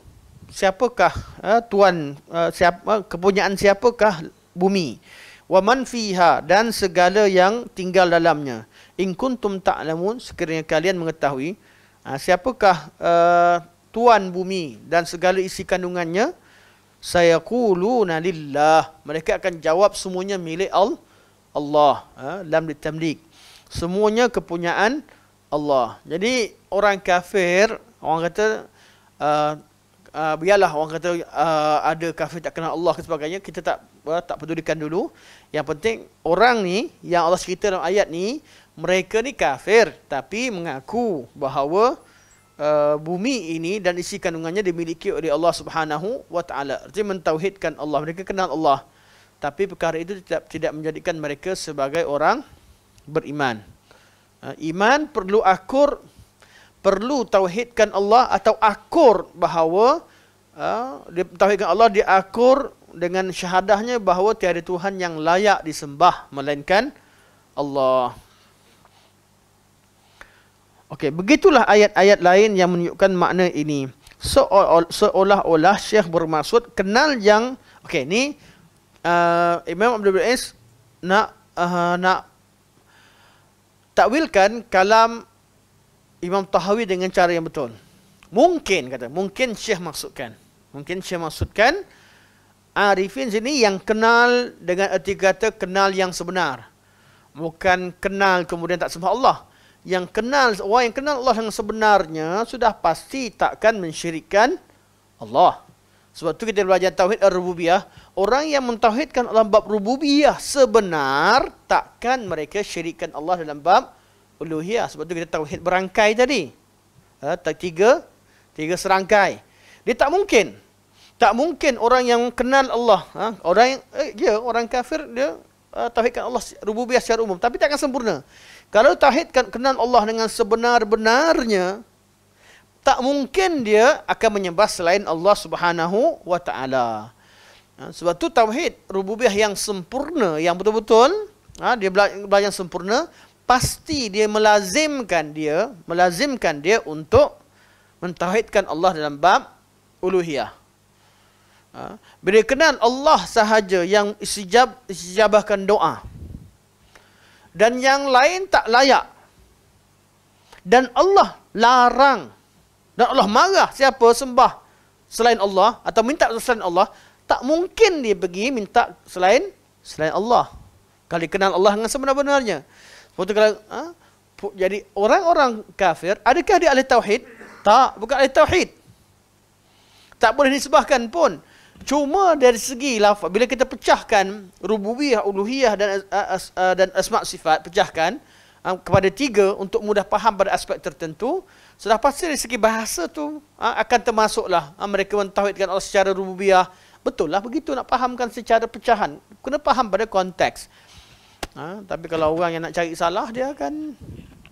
siapakah eh, tuan eh, siapa eh, kepunyaan siapakah bumi wa man fiha dan segala yang tinggal dalamnya in kuntum ta'lamun sekiranya kalian mengetahui eh, siapakah eh, tuan bumi dan segala isi kandungannya saya quluna lillah mereka akan jawab semuanya milik Allah Allah eh, lam ditamlik semuanya kepunyaan Allah. Jadi orang kafir, orang kata uh, uh, biarlah orang kata uh, ada kafir tak kenal Allah dan sebagainya, kita tak uh, tak pedulikan dulu. Yang penting orang ni yang Allah cerita dalam ayat ni, mereka ni kafir tapi mengaku bahawa uh, bumi ini dan isi kandungannya dimiliki oleh Allah Subhanahu wa taala. Artinya mentauhidkan Allah, mereka kenal Allah. Tapi perkara itu tidak tidak menjadikan mereka sebagai orang beriman. Ah, iman perlu akur, perlu tauhidkan Allah atau akur bahawa uh, tauhidkan Allah dia akur dengan syahadahnya bahawa tiada Tuhan yang layak disembah melainkan Allah. Okey, begitulah ayat-ayat lain yang menunjukkan makna ini. Seolah-olah Syekh bermaksud kenal yang okey ni uh, Imam Abdul Aziz nak uh, nak takwilkan kalam Imam Tahawi dengan cara yang betul. Mungkin kata, mungkin Syekh maksudkan. Mungkin Syekh maksudkan arifin sini yang kenal dengan erti kata kenal yang sebenar. Bukan kenal kemudian tak sembah Allah. Yang kenal orang yang kenal Allah yang sebenarnya sudah pasti takkan mensyirikkan Allah. Sebab tu kita belajar tauhid ar-rububiyah orang yang mentauhidkan Allah bab rububiyah sebenar takkan mereka syirikkan Allah dalam bab uluhiyah sebab tu kita tauhid berangkai tadi ha, tiga tiga serangkai dia tak mungkin tak mungkin orang yang kenal Allah ha, orang yang, eh, dia ya, orang kafir dia uh, tauhidkan Allah rububiyah secara umum tapi takkan sempurna kalau tauhidkan kenal Allah dengan sebenar-benarnya tak mungkin dia akan menyembah selain Allah Subhanahu wa taala. Ha, sebab tu tauhid rububiyah yang sempurna, yang betul-betul ha, dia belajar, belajar sempurna, pasti dia melazimkan dia, melazimkan dia untuk mentauhidkan Allah dalam bab uluhiyah. Ha, bila kenal Allah sahaja yang isijab, isijabahkan doa. Dan yang lain tak layak. Dan Allah larang. Dan Allah marah siapa sembah selain Allah atau minta selain Allah tak mungkin dia pergi minta selain selain Allah. Kalau dia kenal Allah dengan sebenar-benarnya. Waktu kalau ha? jadi orang-orang kafir, adakah dia ahli tauhid? Tak, bukan ahli tauhid. Tak boleh disebahkan pun. Cuma dari segi lafaz bila kita pecahkan rububiyah, uluhiyah dan dan asma sifat pecahkan ha, kepada tiga untuk mudah faham pada aspek tertentu, sudah pasti dari segi bahasa tu ha, akan termasuklah ha, mereka mentauhidkan Allah secara rububiyah, Betul lah begitu nak fahamkan secara pecahan. Kena faham pada konteks. Ha, tapi kalau orang yang nak cari salah, dia akan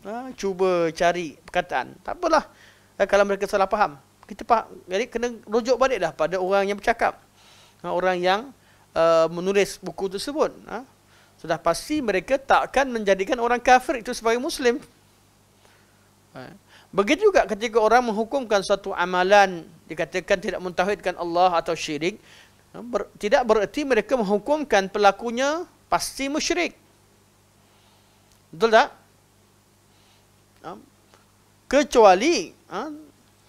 ha, cuba cari perkataan. Tak apalah eh, kalau mereka salah faham. Kita faham. Jadi kena rujuk balik dah pada orang yang bercakap. Ha, orang yang uh, menulis buku tersebut. Ha, sudah pasti mereka takkan menjadikan orang kafir itu sebagai Muslim. Ha. Begitu juga ketika orang menghukumkan suatu amalan dikatakan tidak mentauhidkan Allah atau syirik eh, ber, tidak bererti mereka menghukumkan pelakunya pasti musyrik. Betul tak? Eh, kecuali ha,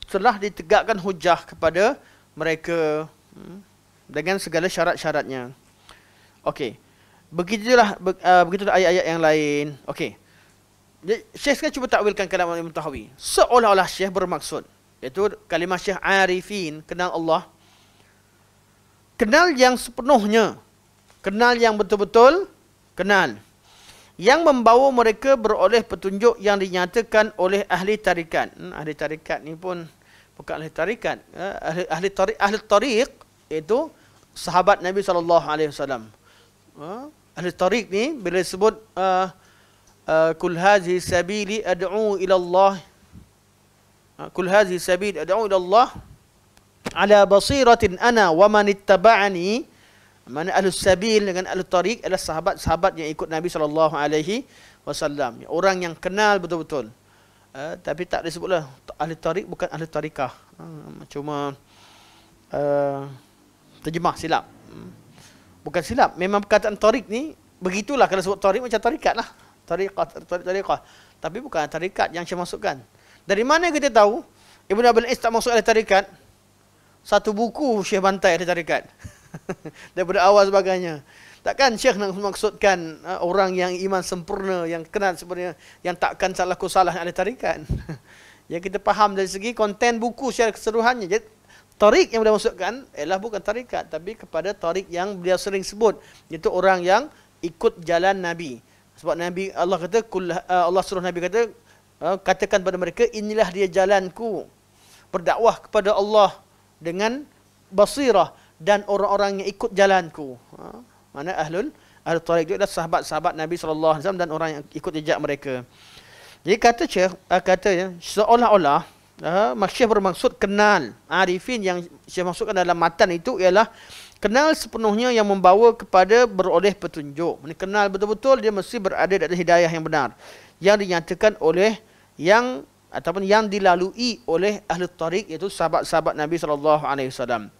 telah ditegakkan hujah kepada mereka hmm, dengan segala syarat-syaratnya. Okey. Begitulah begitulah ayat-ayat yang lain. Okey. Syekh sekarang cuba takwilkan kalam Ibn Tahawi. Seolah-olah Syekh bermaksud. Iaitu kalimah Syekh Arifin, kenal Allah. Kenal yang sepenuhnya. Kenal yang betul-betul kenal. Yang membawa mereka beroleh petunjuk yang dinyatakan oleh ahli tarikat. Hmm, ahli tarikat ni pun bukan ahli tarikat. Eh, ahli, ahli, tari, ahli tarik itu sahabat Nabi SAW. Hmm, eh, ahli tarik ni bila sebut... Uh, eh, Uh, kul hazi sabili ad'u ila Allah Ha, kul hadhi sabil ad'u ila Allah ala basiratin ana wa man ittaba'ani mana ahli sabil dengan ahli tariq adalah sahabat-sahabat yang ikut Nabi sallallahu alaihi wasallam orang yang kenal betul-betul uh, tapi tak disebutlah ahli tariq bukan ahli tarikah uh, ha, cuma uh, terjemah silap hmm. bukan silap memang perkataan tariq ni begitulah kalau sebut tariq macam tarikat lah tariqah tariqah tapi bukan tarikat yang saya masukkan dari mana kita tahu Ibn Abil Is tak masuk ahli tarikat? Satu buku Syekh Bantai ahli tarikat. (laughs) Daripada awal sebagainya. Takkan Syekh nak maksudkan uh, orang yang iman sempurna, yang kenal sebenarnya, yang takkan salah kusalah ahli tarikat. (laughs) yang kita faham dari segi konten buku secara keseluruhannya. Jadi, tarik yang beliau maksudkan ialah bukan tarikat. Tapi kepada tarik yang beliau sering sebut. Itu orang yang ikut jalan Nabi. Sebab Nabi Allah kata, uh, Allah suruh Nabi kata, Ah, katakan kepada mereka inilah dia jalanku berdakwah kepada Allah dengan basirah dan orang-orang yang ikut jalanku ha, mana ahlul ahlul tariq itu adalah sahabat-sahabat Nabi sallallahu alaihi wasallam dan orang yang ikut jejak mereka jadi kata syekh ah, kata ya seolah-olah ha, Syekh bermaksud kenal arifin yang syekh maksudkan dalam matan itu ialah kenal sepenuhnya yang membawa kepada beroleh petunjuk. Kenal betul-betul dia mesti berada dalam hidayah yang benar yang dinyatakan oleh yang ataupun yang dilalui oleh ahli tarik iaitu sahabat-sahabat Nabi sallallahu alaihi wasallam.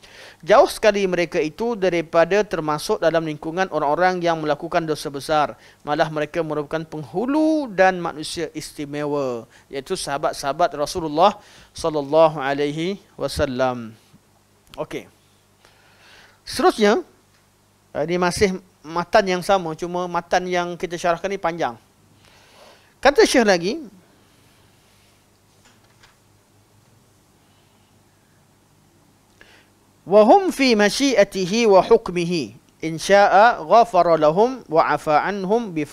Jauh sekali mereka itu daripada termasuk dalam lingkungan orang-orang yang melakukan dosa besar. Malah mereka merupakan penghulu dan manusia istimewa iaitu sahabat-sahabat Rasulullah sallallahu alaihi wasallam. Okey. Seterusnya eh, ini masih matan yang sama cuma matan yang kita syarahkan ini panjang. Kata Syekh lagi, wa hum fi mashi'atihi wa hukmihi in syaa'a ghafara lahum wa 'afa 'anhum bi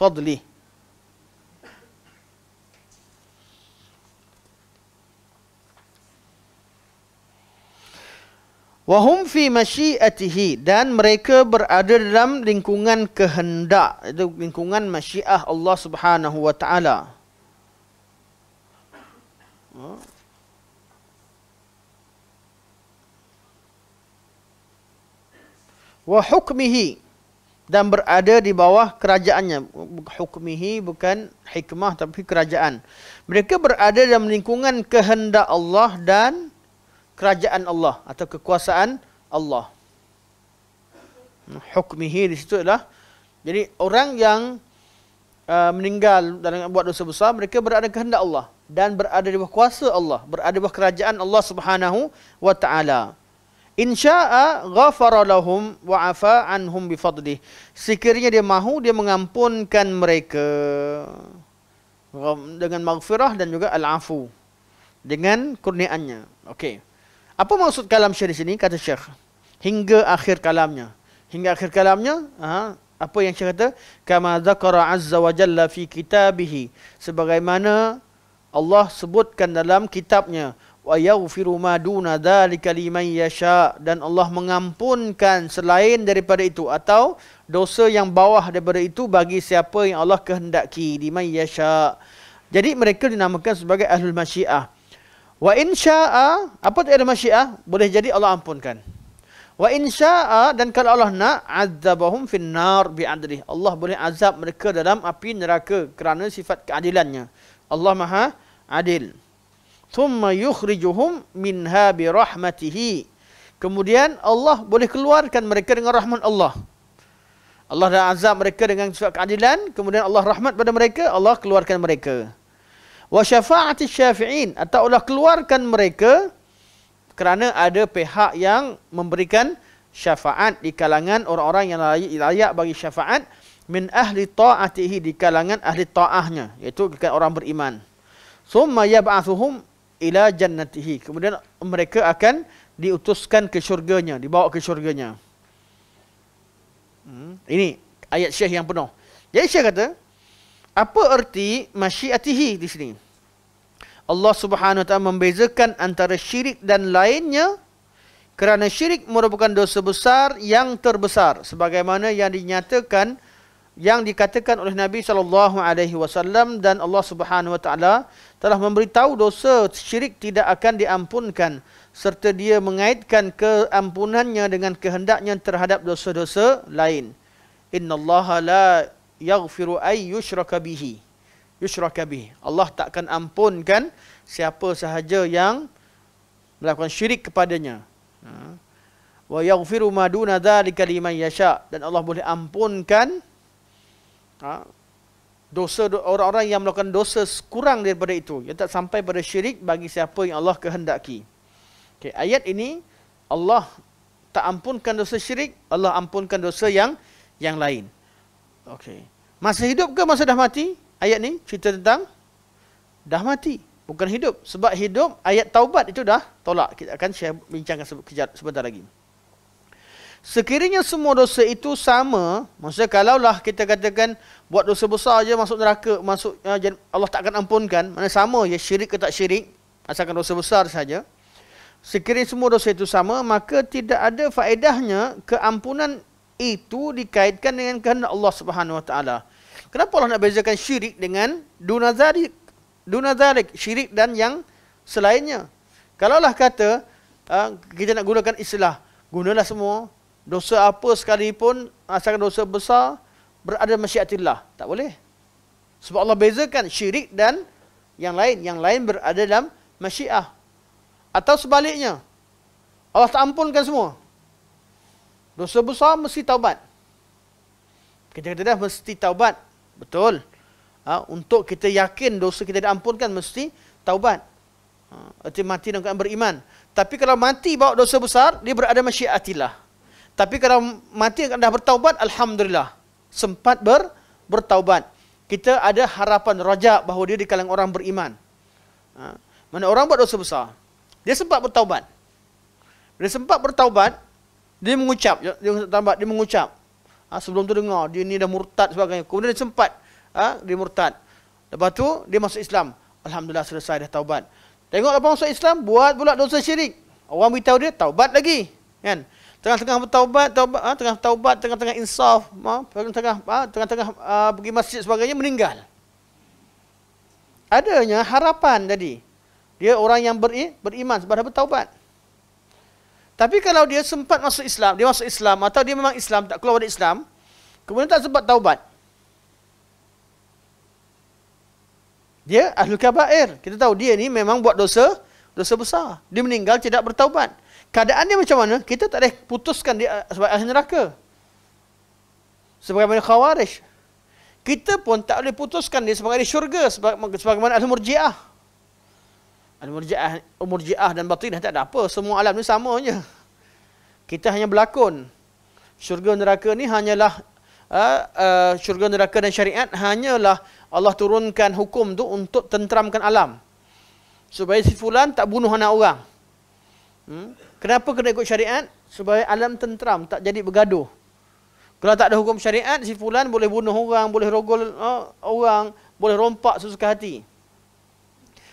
fi mashi'atihi dan mereka berada dalam lingkungan kehendak itu lingkungan masyiah Allah subhanahuwataala. wa hukmihi dan berada di bawah kerajaannya hukmihi bukan hikmah tapi kerajaan mereka berada dalam lingkungan kehendak Allah dan kerajaan Allah atau kekuasaan Allah hukmihi di situ adalah jadi orang yang uh, meninggal dan buat dosa besar mereka berada kehendak Allah dan berada di bawah kuasa Allah berada di bawah kerajaan Allah Subhanahu wa taala insya'a ghafara lahum wa afa anhum bi fadlih sekiranya dia mahu dia mengampunkan mereka dengan maghfirah dan juga al-afu dengan kurniannya okey apa maksud kalam syekh di sini kata syekh hingga akhir kalamnya hingga akhir kalamnya ha, apa yang syekh kata kama zakara azza wa jalla fi kitabih sebagaimana Allah sebutkan dalam kitabnya wa yaghfiru ma duna dzalika liman yasha dan Allah mengampunkan selain daripada itu atau dosa yang bawah daripada itu bagi siapa yang Allah kehendaki liman yasha jadi mereka dinamakan sebagai ahlul masyiah wa in syaa apa tu ahlul masyiah boleh jadi Allah ampunkan wa in syaa dan kalau Allah nak azabahum finnar bi'adlih Allah boleh azab mereka dalam api neraka kerana sifat keadilannya Allah Maha Adil thumma yukhrijuhum minha bi rahmatihi. Kemudian Allah boleh keluarkan mereka dengan rahmat Allah. Allah dah azab mereka dengan sifat keadilan, kemudian Allah rahmat pada mereka, Allah keluarkan mereka. Wa syafa'ati syafi'in atau Allah keluarkan mereka kerana ada pihak yang memberikan syafaat di kalangan orang-orang yang layak, bagi syafaat min ahli ta'atihi di kalangan ahli ta'ahnya iaitu orang beriman. Summa yab'athuhum ila jannatihi kemudian mereka akan diutuskan ke syurganya dibawa ke syurganya hmm. ini ayat syekh yang penuh jadi syekh kata apa erti masyiatihi di sini Allah Subhanahu Wa Ta'ala membezakan antara syirik dan lainnya kerana syirik merupakan dosa besar yang terbesar sebagaimana yang dinyatakan yang dikatakan oleh Nabi saw dan Allah Subhanahu wa taala telah memberitahu dosa syirik tidak akan diampunkan serta dia mengaitkan keampunannya dengan kehendaknya terhadap dosa-dosa lain. Inna Allah la yaghfiru ay yushraka bihi. Yushraka bihi. Allah takkan ampunkan siapa sahaja yang melakukan syirik kepadanya. Ha. Wa yaghfiru ma duna dzalika liman yasha. Dan Allah boleh ampunkan ha, dosa orang-orang yang melakukan dosa kurang daripada itu. Ia tak sampai pada syirik bagi siapa yang Allah kehendaki. Okay, ayat ini Allah tak ampunkan dosa syirik, Allah ampunkan dosa yang yang lain. Okey. Masa hidup ke masa dah mati? Ayat ni cerita tentang dah mati, bukan hidup. Sebab hidup ayat taubat itu dah tolak. Kita akan share bincangkan sebentar lagi. Sekiranya semua dosa itu sama, maksudnya kalaulah kita katakan buat dosa besar aja masuk neraka, masuk ya, Allah takkan ampunkan, mana sama ya syirik ke tak syirik, asalkan dosa besar saja. Sekiranya semua dosa itu sama, maka tidak ada faedahnya keampunan itu dikaitkan dengan kehendak Allah Subhanahu Wa Taala. Kenapa Allah nak bezakan syirik dengan dunazarik? Dunazarik, syirik dan yang selainnya. Kalaulah kata, ah, kita nak gunakan istilah, gunalah semua, dosa apa sekalipun asalkan dosa besar berada masyiatillah tak boleh sebab Allah bezakan syirik dan yang lain yang lain berada dalam masyiah atau sebaliknya Allah tak ampunkan semua dosa besar mesti taubat kita kata dah mesti taubat betul ha, untuk kita yakin dosa kita diampunkan mesti taubat ha, erti mati dan beriman tapi kalau mati bawa dosa besar dia berada masyiatillah tapi kalau mati yang dah bertaubat, Alhamdulillah. Sempat ber, bertaubat. Kita ada harapan rajak bahawa dia di kalangan orang beriman. Ha. Mana orang buat dosa besar. Dia sempat bertaubat. Dia sempat bertaubat, dia mengucap. Ya, dia, dia mengucap. Ha, sebelum tu dengar, dia ni dah murtad sebagainya. Kemudian dia sempat, ha, dia murtad. Lepas tu, dia masuk Islam. Alhamdulillah selesai dah taubat. Tengok apa masuk Islam, buat pula dosa syirik. Orang beritahu dia, taubat lagi. Kan? Ya tengah-tengah bertaubat, taubat, ah, tengah taubat, tengah-tengah insaf, ha, tengah-tengah ha, tengah-tengah ha, pergi masjid sebagainya meninggal. Adanya harapan tadi. Dia orang yang beri, beriman sebab dah bertaubat. Tapi kalau dia sempat masuk Islam, dia masuk Islam atau dia memang Islam, tak keluar dari Islam, kemudian tak sempat taubat. Dia ahli kabair. Kita tahu dia ni memang buat dosa, dosa besar. Dia meninggal tidak bertaubat keadaan dia macam mana, kita tak boleh putuskan dia eh, sebagai ahli neraka. Sebagaimana khawarij. Kita pun tak boleh putuskan dia sebagai di syurga, sebagaimana ahli murjiah. Ahli murjiah, murjiah dan batinah tak ada apa. Semua alam ni sama je. Kita hanya berlakon. Syurga neraka ni hanyalah Uh, uh, syurga neraka dan syariat hanyalah Allah turunkan hukum tu untuk tenteramkan alam supaya si fulan tak bunuh anak orang hmm? Kenapa kena ikut syariat? Supaya alam tenteram, tak jadi bergaduh. Kalau tak ada hukum syariat, si fulan boleh bunuh orang, boleh rogol uh, orang, boleh rompak sesuka hati.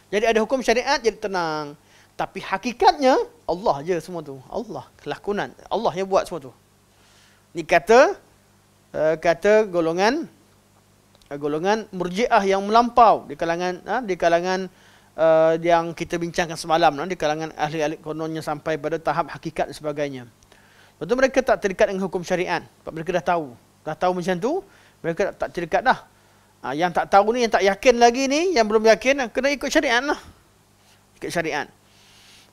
Jadi ada hukum syariat, jadi tenang. Tapi hakikatnya, Allah je semua tu. Allah, kelakunan. Allah yang buat semua tu. Ni kata, uh, kata golongan, uh, golongan murjiah yang melampau di kalangan, uh, di kalangan, di kalangan, uh, yang kita bincangkan semalam nah, di kalangan ahli-ahli kononnya sampai pada tahap hakikat dan sebagainya. Lepas tu mereka tak terikat dengan hukum syariat. Sebab mereka dah tahu. Dah tahu macam tu, mereka tak terikat dah. Ha, yang tak tahu ni, yang tak yakin lagi ni, yang belum yakin, ah, kena ikut syariat lah. Ikut syariat.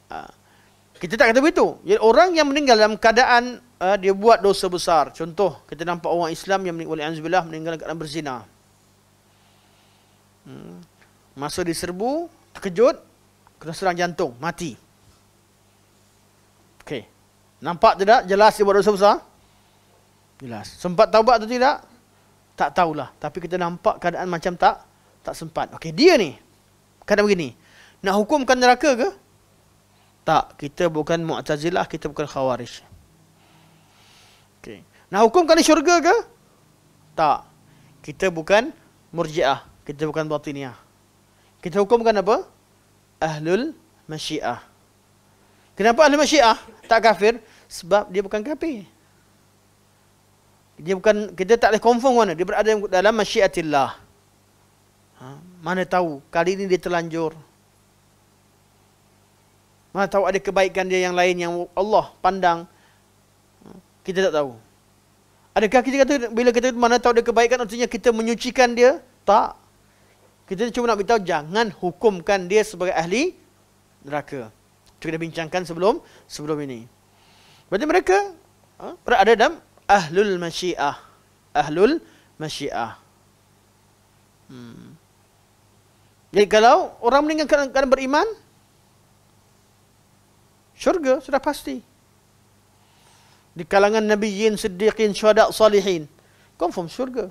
Ha. Kita tak kata begitu. Jadi orang yang meninggal dalam keadaan uh, dia buat dosa besar. Contoh, kita nampak orang Islam yang meninggal, meninggal dalam keadaan berzina. Hmm. Masuk diserbu, terkejut, kena serang jantung, mati. Okey. Nampak tidak? Jelas dia buat dosa besar? Jelas. Sempat taubat atau tidak? Tak tahulah. Tapi kita nampak keadaan macam tak tak sempat. Okey, dia ni. Kadang begini. Nak hukumkan neraka ke? Tak. Kita bukan Mu'tazilah, kita bukan Khawarij. Okey. Nak hukumkan di syurga ke? Tak. Kita bukan Murji'ah. Kita bukan Batiniah. Kita hukumkan apa? Ahlul Masyiah. Kenapa Ahlul Masyiah tak kafir? Sebab dia bukan kafir. Dia bukan kita tak boleh confirm mana dia berada dalam masyiatillah. Ha, mana tahu kali ini dia terlanjur. Mana tahu ada kebaikan dia yang lain yang Allah pandang. Ha, kita tak tahu. Adakah kita kata bila kita mana tahu ada kebaikan artinya kita menyucikan dia? Tak. Kita cuma nak beritahu jangan hukumkan dia sebagai ahli neraka. Itu kita bincangkan sebelum sebelum ini. Berarti mereka ha, berada dalam ahlul masyiyah, Ahlul masyiyah. Hmm. Jadi kalau orang meninggal kerana beriman, syurga sudah pasti. Di kalangan Nabi Yin, Siddiqin, Syuhadak, Salihin. Confirm syurga.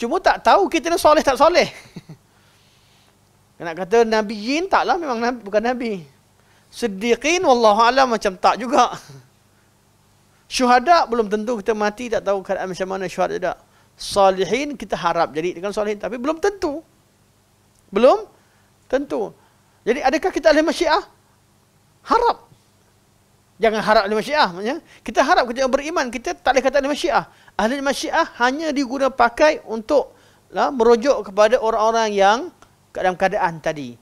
Cuma tak tahu kita ni soleh tak soleh. (laughs) nak kata Nabi Yin taklah memang nabi, bukan Nabi. Sediqin wallahu alam macam tak juga. Syuhada belum tentu kita mati tak tahu keadaan macam mana syuhada tak. Salihin kita harap jadi dengan salihin tapi belum tentu. Belum tentu. Jadi adakah kita ahli masyiah? Harap. Jangan harap ahli masyiah. Ya? Kita harap kita yang beriman. Kita tak boleh kata ahli masyiah. Ahli masyiah hanya digunakan pakai untuk lah, merujuk kepada orang-orang yang dalam keadaan tadi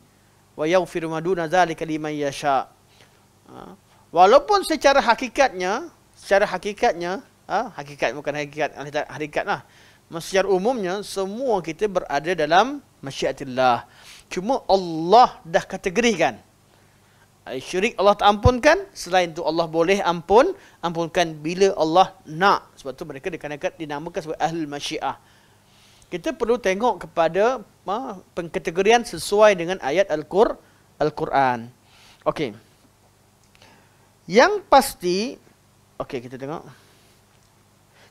wa yaghfiru ma duna zalika liman yasha ha? walaupun secara hakikatnya secara hakikatnya ha? hakikat bukan hakikat hakikatlah secara umumnya semua kita berada dalam masyiatillah cuma Allah dah kategorikan eh, syirik Allah tak ampunkan selain tu Allah boleh ampun ampunkan bila Allah nak sebab tu mereka dikenakan dinamakan sebagai ahli masyiah kita perlu tengok kepada ha, pengkategorian sesuai dengan ayat Al-Qur, Al-Quran. Okey. Yang pasti, okey kita tengok.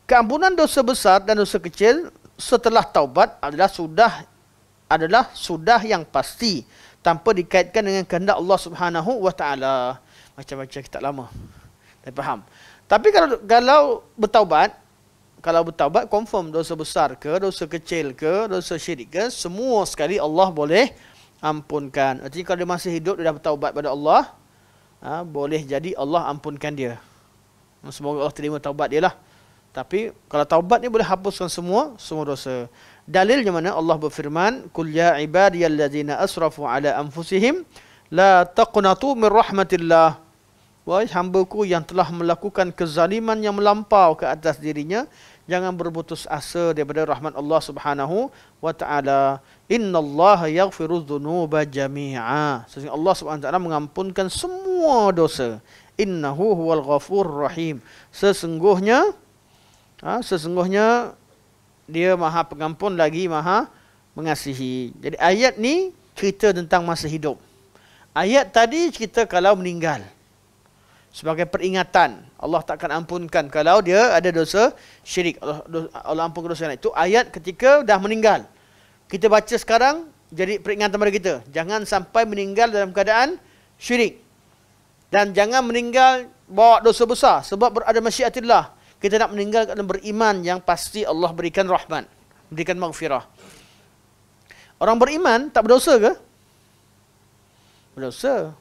Keampunan dosa besar dan dosa kecil setelah taubat adalah sudah adalah sudah yang pasti tanpa dikaitkan dengan kehendak Allah Subhanahu wa taala. Macam-macam kita lama. Tak faham. Tapi kalau kalau bertaubat kalau bertaubat confirm dosa besar ke, dosa kecil ke, dosa syirik ke, semua sekali Allah boleh ampunkan. Artinya kalau dia masih hidup dia dah bertaubat pada Allah, ha, boleh jadi Allah ampunkan dia. Semoga Allah terima taubat dia lah. Tapi kalau taubat ni boleh hapuskan semua semua dosa. Dalilnya mana Allah berfirman, "Qul ya ibadiyallazina asrafu ala anfusihim la taqnatu min rahmatillah." Wahai hamba ku yang telah melakukan kezaliman yang melampau ke atas dirinya, jangan berputus asa daripada rahmat Allah Subhanahu wa taala. Innallaha yaghfiru dzunuba jami'a. Sesungguhnya Allah Subhanahu wa taala mengampunkan semua dosa. Innahu huwal ghafur rahim. Sesungguhnya ha, sesungguhnya dia Maha Pengampun lagi Maha Mengasihi. Jadi ayat ni cerita tentang masa hidup. Ayat tadi cerita kalau meninggal sebagai peringatan Allah takkan ampunkan kalau dia ada dosa syirik Allah, Allah ampun dosa itu ayat ketika dah meninggal kita baca sekarang jadi peringatan kepada kita jangan sampai meninggal dalam keadaan syirik dan jangan meninggal bawa dosa besar sebab berada masyiatillah kita nak meninggal dalam beriman yang pasti Allah berikan rahmat berikan maghfirah orang beriman tak berdosa ke berdosa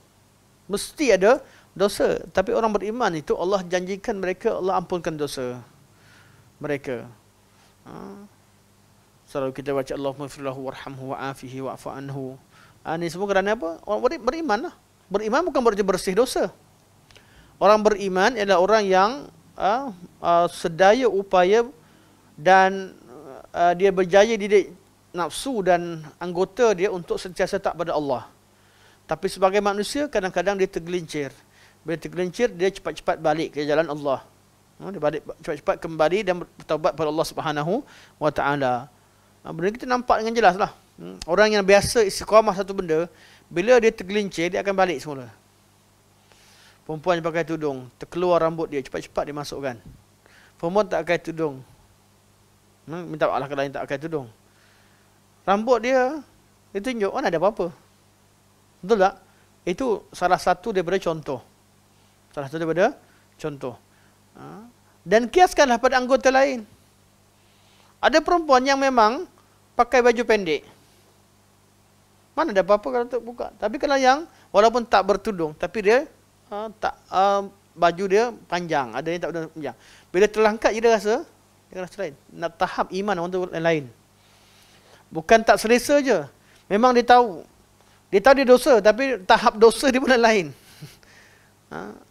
mesti ada dosa. Tapi orang beriman itu Allah janjikan mereka Allah ampunkan dosa mereka. Ha. Selalu kita baca Allahumma firlahu warhamhu wa'afihi wa'afu anhu. Ha, ini semua kerana apa? Orang beriman lah. Beriman bukan berjaya bersih dosa. Orang beriman ialah orang yang ha, uh, sedaya upaya dan uh, dia berjaya di nafsu dan anggota dia untuk sentiasa tak pada Allah. Tapi sebagai manusia kadang-kadang dia tergelincir. Bila tergelincir dia cepat-cepat balik ke jalan Allah. Ha, dia balik cepat-cepat kembali dan bertaubat kepada Allah Subhanahu wa taala. Ha, benda kita nampak dengan jelas lah. Hmm, orang yang biasa istiqamah satu benda, bila dia tergelincir, dia akan balik semula. Perempuan yang pakai tudung, terkeluar rambut dia, cepat-cepat dimasukkan. masukkan. Perempuan tak pakai tudung. Hmm, minta Allah kalau yang tak pakai tudung. Rambut dia, dia tunjuk, oh ada apa-apa. Betul tak? Itu salah satu daripada contoh. Salah satu daripada contoh. Ha? Dan kiaskanlah pada anggota lain. Ada perempuan yang memang pakai baju pendek. Mana ada apa-apa kalau tak buka. Tapi kalau yang walaupun tak bertudung, tapi dia uh, tak uh, baju dia panjang. Ada yang tak panjang. Bila terlangkat, dia rasa, dia rasa lain. Nak tahap iman orang lain, lain. Bukan tak selesa je. Memang dia tahu. Dia tahu dia dosa, tapi tahap dosa dia pun lain. (laughs)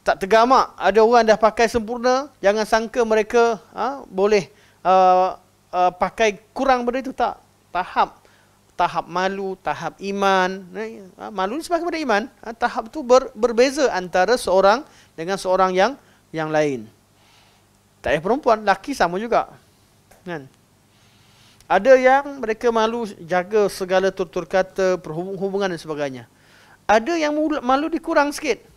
tak tergamak ada orang dah pakai sempurna jangan sangka mereka ha, boleh uh, uh, pakai kurang benda itu tak tahap tahap malu tahap iman ya, ha, malu ini sebagai pada iman ha, tahap tu ber, berbeza antara seorang dengan seorang yang yang lain tak payah perempuan laki sama juga kan ada yang mereka malu jaga segala tutur kata perhubungan dan sebagainya ada yang malu dikurang sikit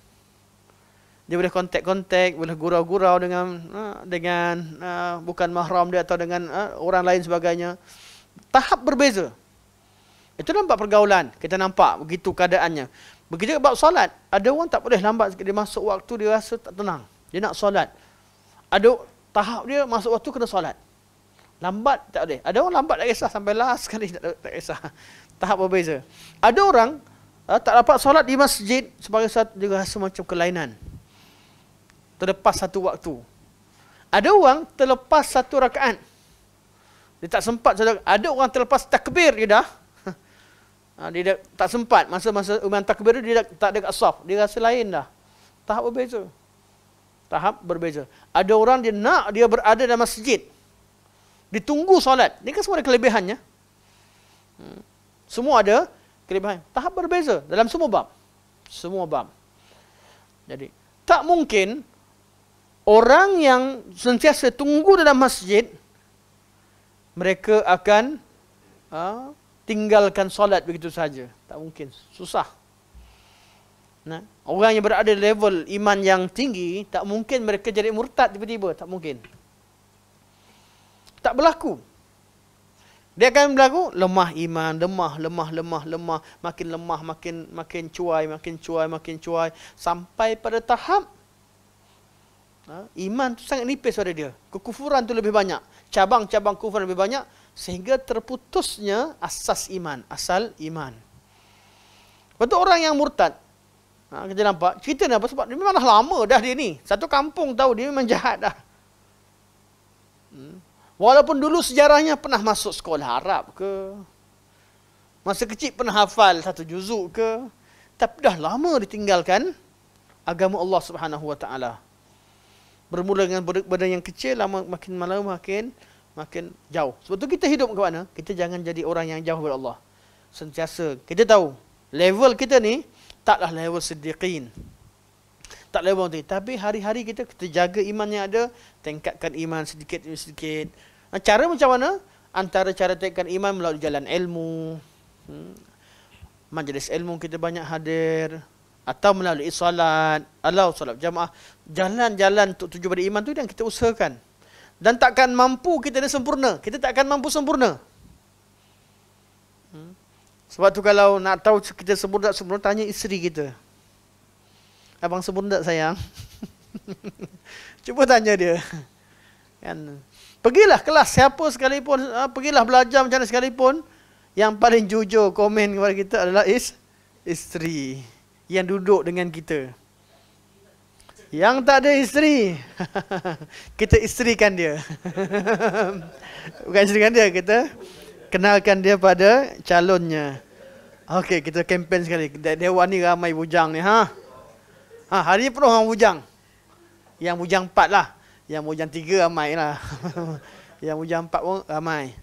dia boleh kontak-kontak, boleh gurau-gurau dengan ha, dengan ha, bukan mahram dia atau dengan ha, orang lain sebagainya. Tahap berbeza. Itu nampak pergaulan. Kita nampak begitu keadaannya. Begitu bab solat, ada orang tak boleh lambat sikit dia masuk waktu dia rasa tak tenang. Dia nak solat. Ada tahap dia masuk waktu kena solat. Lambat tak boleh. Ada orang lambat tak kisah sampai last sekali (laughs) tak, tak kisah. Tahap berbeza. Ada orang tak dapat solat di masjid sebagai satu juga rasa macam kelainan terlepas satu waktu. Ada orang terlepas satu rakaat. Dia tak sempat satu Ada orang terlepas takbir dia dah. (laughs) Ha, dia dah, tak sempat. Masa-masa umat takbir dia dah, tak ada kat saf. Dia rasa lain dah. Tahap berbeza. Tahap berbeza. Ada orang dia nak dia berada dalam masjid. Ditunggu solat. Ini kan semua ada kelebihannya. Hmm. Semua ada kelebihan. Tahap berbeza dalam semua bab. Semua bab. Jadi, tak mungkin orang yang sentiasa tunggu dalam masjid mereka akan ha, tinggalkan solat begitu saja tak mungkin susah nah orang yang berada level iman yang tinggi tak mungkin mereka jadi murtad tiba-tiba tak mungkin tak berlaku dia akan berlaku lemah iman, lemah, lemah, lemah, lemah, makin lemah, makin makin cuai, makin cuai, makin cuai sampai pada tahap Ha? Iman tu sangat nipis pada dia. Kekufuran tu lebih banyak. Cabang-cabang kufur lebih banyak. Sehingga terputusnya asas iman. Asal iman. Lepas tu orang yang murtad. Ha, kita nampak. Cerita ni apa? Sebab dia memang dah lama dah dia ni. Satu kampung tahu dia memang jahat dah. Hmm. Walaupun dulu sejarahnya pernah masuk sekolah Arab ke. Masa kecil pernah hafal satu juzuk ke. Tapi dah lama ditinggalkan agama Allah Subhanahu bermula dengan badan yang kecil lama makin malam makin makin jauh. Sebab tu kita hidup ke mana? Kita jangan jadi orang yang jauh daripada Allah. Sentiasa kita tahu level kita ni taklah level siddiqin. Tak level tinggi. Tapi hari-hari kita kita jaga iman yang ada, tingkatkan iman sedikit demi sedikit. cara macam mana? Antara cara tingkatkan iman melalui jalan ilmu. Hmm. Majlis ilmu kita banyak hadir, atau melalui solat atau solat jamaah jalan-jalan untuk tuju pada iman tu yang kita usahakan dan takkan mampu kita ni sempurna kita takkan mampu sempurna hmm. sebab tu kalau nak tahu kita sempurna tak sempurna tanya isteri kita abang sempurna tak sayang (laughs) cuba tanya dia kan pergilah kelas siapa sekalipun ha, pergilah belajar macam mana sekalipun yang paling jujur komen kepada kita adalah is isteri yang duduk dengan kita. Yang tak ada isteri, (laughs) kita isterikan dia. (laughs) Bukan isterikan dia, kita kenalkan dia pada calonnya. Okey, kita kempen sekali. Dewan ni ramai bujang ni. Ha? ha hari ni penuh orang bujang. Yang bujang empat lah. Yang bujang tiga ramai lah. (laughs) yang bujang empat pun ramai.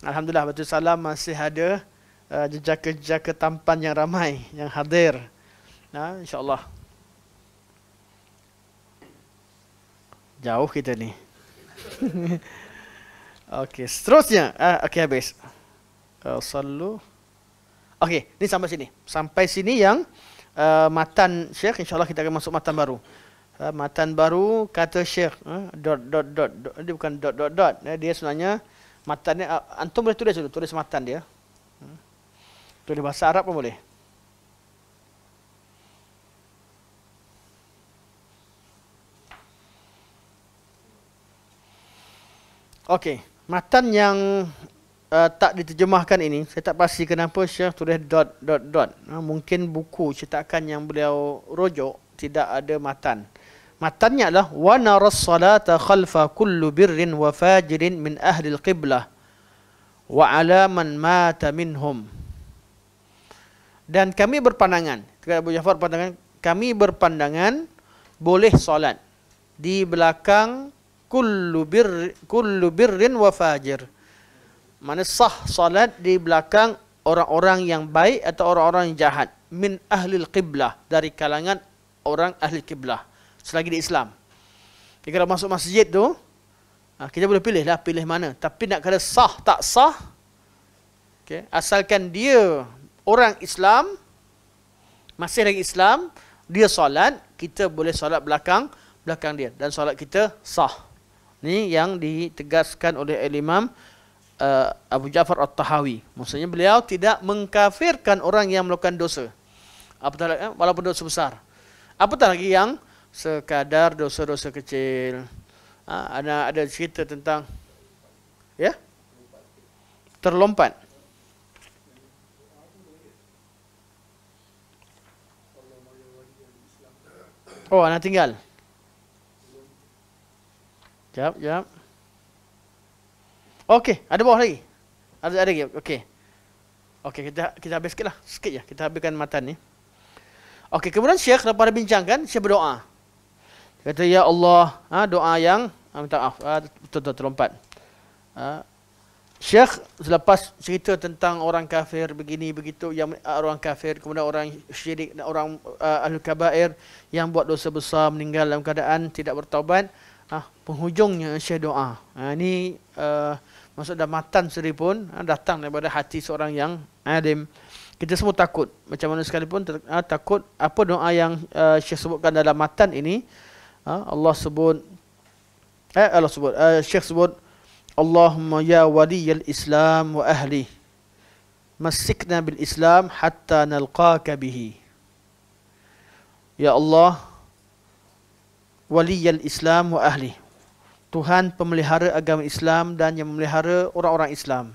Alhamdulillah, Batu Salam masih ada uh, jejak-jejak tampan yang ramai, yang hadir. Ha, InsyaAllah. Jauh kita ni. (laughs) okay, seterusnya. Ah, okay, habis. Uh, Okay, ni sampai sini. Sampai sini yang uh, matan Syekh. InsyaAllah kita akan masuk matan baru. Uh, matan baru kata Syekh. Uh, dot, dot, dot, dot. Dia bukan dot, dot, dot. Dia sebenarnya matan ni. Uh, ah, antum boleh tulis dulu. Tulis matan dia. Hmm. Tulis bahasa Arab pun boleh. Okey, matan yang uh, tak diterjemahkan ini, saya tak pasti kenapa Syekh tulis dot dot dot. Uh, mungkin buku cetakan yang beliau rojok tidak ada matan. Matannya adalah wa naras salata khalfa kullu birrin wa fajirin min ahli al-qiblah wa ala man mata minhum. Dan kami berpandangan, kata Abu Jafar pandangan, kami berpandangan boleh solat di belakang kullu bir kullu birrin wa fajir. Mana sah solat di belakang orang-orang yang baik atau orang-orang yang jahat min ahli qiblah dari kalangan orang ahli kiblah selagi di Islam. Jika kalau masuk masjid tu ah, kita boleh pilih lah pilih mana tapi nak kata sah tak sah okay. asalkan dia orang Islam masih lagi Islam dia solat kita boleh solat belakang belakang dia dan solat kita sah. Ini yang ditegaskan oleh Imam uh, Abu Ja'far At-Tahawi. Maksudnya beliau tidak mengkafirkan orang yang melakukan dosa. Apatah eh, lagi, walaupun dosa besar. Apatah lagi yang sekadar dosa-dosa kecil. Ha, ada ada cerita tentang ya terlompat Oh, anak tinggal. Jap, jap. Okey, ada bawah lagi. Ada ada lagi. Okey. Okey, kita kita habis sikitlah. Sikit je. Kita habiskan matan ni. Okey, kemudian Syekh lepas bincangkan, Syekh berdoa. Dia kata, Ya Allah, ha, doa yang, ha, minta maaf, ha, betul-betul terlompat. Ha, Syekh selepas cerita tentang orang kafir begini begitu yang orang kafir kemudian orang syirik dan orang uh, eh, ahli kabair yang buat dosa besar meninggal dalam keadaan tidak bertaubat ha, penghujungnya syekh doa. Ha, ah, ini uh, eh, maksud dah matan sendiri pun ha, datang daripada hati seorang yang alim. Kita semua takut macam mana sekalipun ter, ha, takut apa doa yang uh, syekh sebutkan dalam matan ini ha, Allah sebut eh Allah sebut uh, syekh sebut Allahumma ya waliyal Islam wa ahli masikna bil Islam hatta nalqaka bihi. Ya Allah, waliyal Islam wa ahli. Tuhan pemelihara agama Islam dan yang memelihara orang-orang Islam.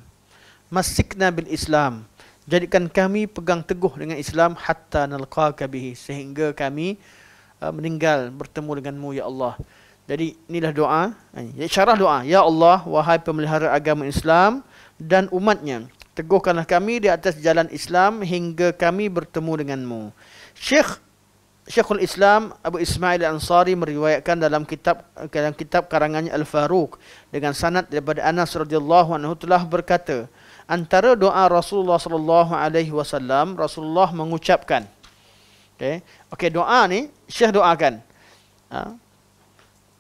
Masikna bil Islam. Jadikan kami pegang teguh dengan Islam hatta nalqaka bihi sehingga kami uh, meninggal bertemu denganmu ya Allah. Jadi inilah doa, syarah doa. Ya Allah, wahai pemelihara agama Islam dan umatnya, teguhkanlah kami di atas jalan Islam hingga kami bertemu denganmu. Syekh Syekhul Islam Abu Ismail Al-Ansari meriwayatkan dalam kitab dalam kitab karangannya Al-Faruq dengan sanad daripada Anas radhiyallahu anhu telah berkata antara doa Rasulullah sallallahu alaihi wasallam Rasulullah mengucapkan okey okey doa ni Syekh doakan ha?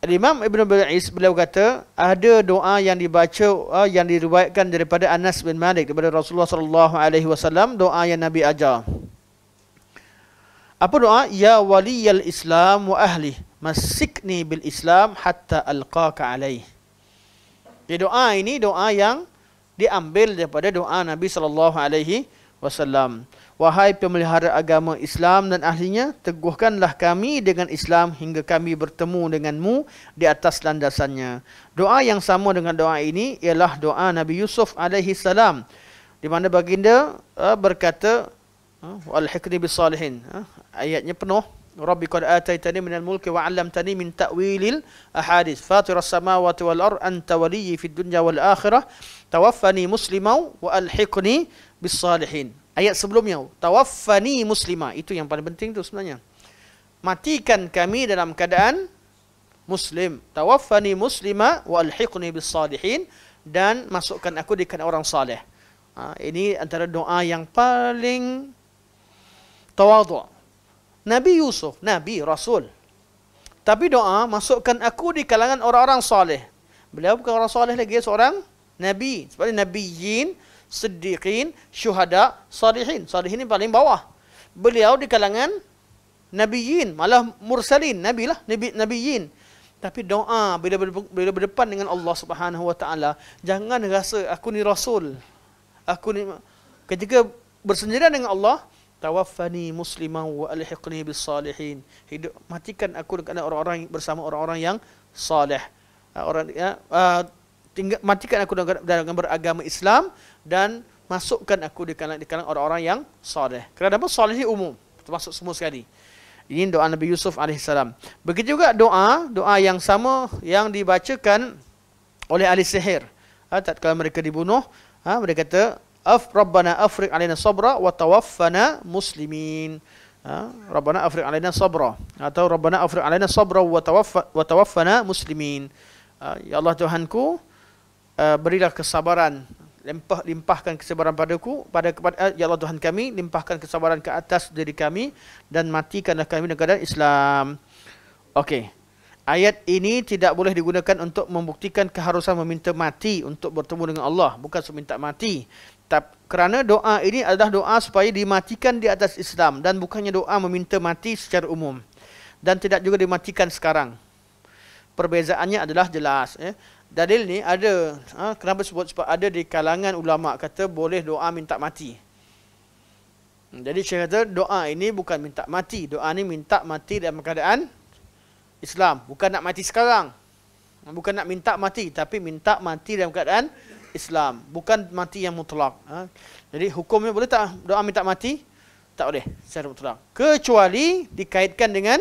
Imam Ibn Bil'is beliau kata ada doa yang dibaca ah, yang diriwayatkan daripada Anas bin Malik daripada Rasulullah sallallahu alaihi wasallam doa yang Nabi ajar. Apa doa? Ya waliyal Islam wa ahli masikni bil Islam hatta alqaka alaih. Ya doa ini doa yang diambil daripada doa Nabi saw. Wahai pemelihara agama Islam dan ahlinya, teguhkanlah kami dengan Islam hingga kami bertemu denganmu di atas landasannya. Doa yang sama dengan doa ini ialah doa Nabi Yusuf as di mana baginda eh, berkata eh, wal hikni bis ayatnya penuh Rabbi qad ataitani minal mulki wa 'allamtani min ta'wilil ahadith fatiras samawati wal ard anta waliyyi fid dunya wal akhirah tawaffani musliman wa alhiqni bis salihin ayat sebelumnya tawaffani muslima itu yang paling penting tu sebenarnya matikan kami dalam keadaan muslim tawaffani muslima wa alhiqni bis salihin dan masukkan aku di kalangan orang saleh ha, ini antara doa yang paling tawadhu Nabi Yusuf, Nabi Rasul. Tapi doa masukkan aku di kalangan orang-orang soleh. Beliau bukan orang soleh lagi, seorang Nabi. Sebab ini Nabi Yin, Siddiqin, Syuhada, Salihin. Salihin ini paling bawah. Beliau di kalangan Nabi Yin, malah Mursalin, Nabi lah, Nabi, Nabi Yin. Tapi doa bila, bila berdepan dengan Allah Subhanahu Wa Taala, jangan rasa aku ni Rasul. Aku ni ketika bersendirian dengan Allah, tawaffani musliman wa alhiqni bis salihin hidup matikan aku dengan orang-orang bersama orang-orang yang saleh ah, orang ya ah, tinggal matikan aku dengan, dengan beragama Islam dan masukkan aku di kalangan, di kalangan orang-orang yang saleh kerana apa saleh umum termasuk semua sekali ini doa Nabi Yusuf AS. Begitu juga doa, doa yang sama yang dibacakan oleh ahli sihir. Ha, tak mereka dibunuh, ha, mereka kata, Af Rabbana afriq alaina sabra wa tawaffana muslimin. Ha? Rabbana afriq alaina sabra atau Rabbana afriq alaina sabra wa tawaffana wa tawaffana muslimin. Ha? Ya Allah Tuhanku eh, berilah kesabaran limpah limpahkan kesabaran padaku pada kepada eh, ya Allah Tuhan kami limpahkan kesabaran ke atas diri kami dan matikanlah kami negara Islam. Okey. Ayat ini tidak boleh digunakan untuk membuktikan keharusan meminta mati untuk bertemu dengan Allah, bukan seminta mati kerana doa ini adalah doa supaya dimatikan di atas Islam dan bukannya doa meminta mati secara umum dan tidak juga dimatikan sekarang. Perbezaannya adalah jelas. Eh. Dalil ni ada ha, kenapa sebut sebab ada di kalangan ulama kata boleh doa minta mati. Hmm, jadi saya kata doa ini bukan minta mati. Doa ini minta mati dalam keadaan Islam. Bukan nak mati sekarang. Bukan nak minta mati tapi minta mati dalam keadaan Islam. Bukan mati yang mutlak. Ha? Jadi hukumnya boleh tak doa minta mati? Tak boleh. Secara mutlak. Kecuali dikaitkan dengan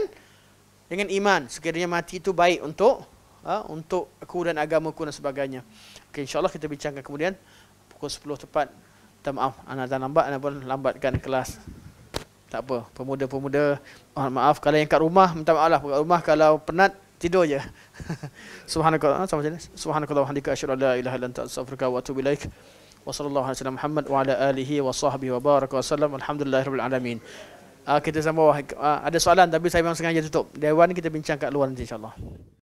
dengan iman. Sekiranya mati itu baik untuk ha? untuk aku dan agamaku dan sebagainya. Okay, InsyaAllah kita bincangkan kemudian. Pukul 10 tepat. Minta maaf. Anak dah lambat. Anak pun lambatkan kelas. Tak apa. Pemuda-pemuda. Mohon maaf. Kalau yang kat rumah, minta maaf lah. rumah kalau penat, Tidur je. (laughs) Subhanakallah sama jenis. Subhanakallah wa hamdika asyhadu la ilaha illa anta wa atubu ilaik. Wa sallallahu alaihi wasallam Muhammad wa ala alihi wa sahbihi wa baraka wa sallam. Alhamdulillahirabbil alamin. Ah, kita sama ah, ada soalan tapi saya memang sengaja tutup. Dewan kita bincang kat luar nanti insyaallah.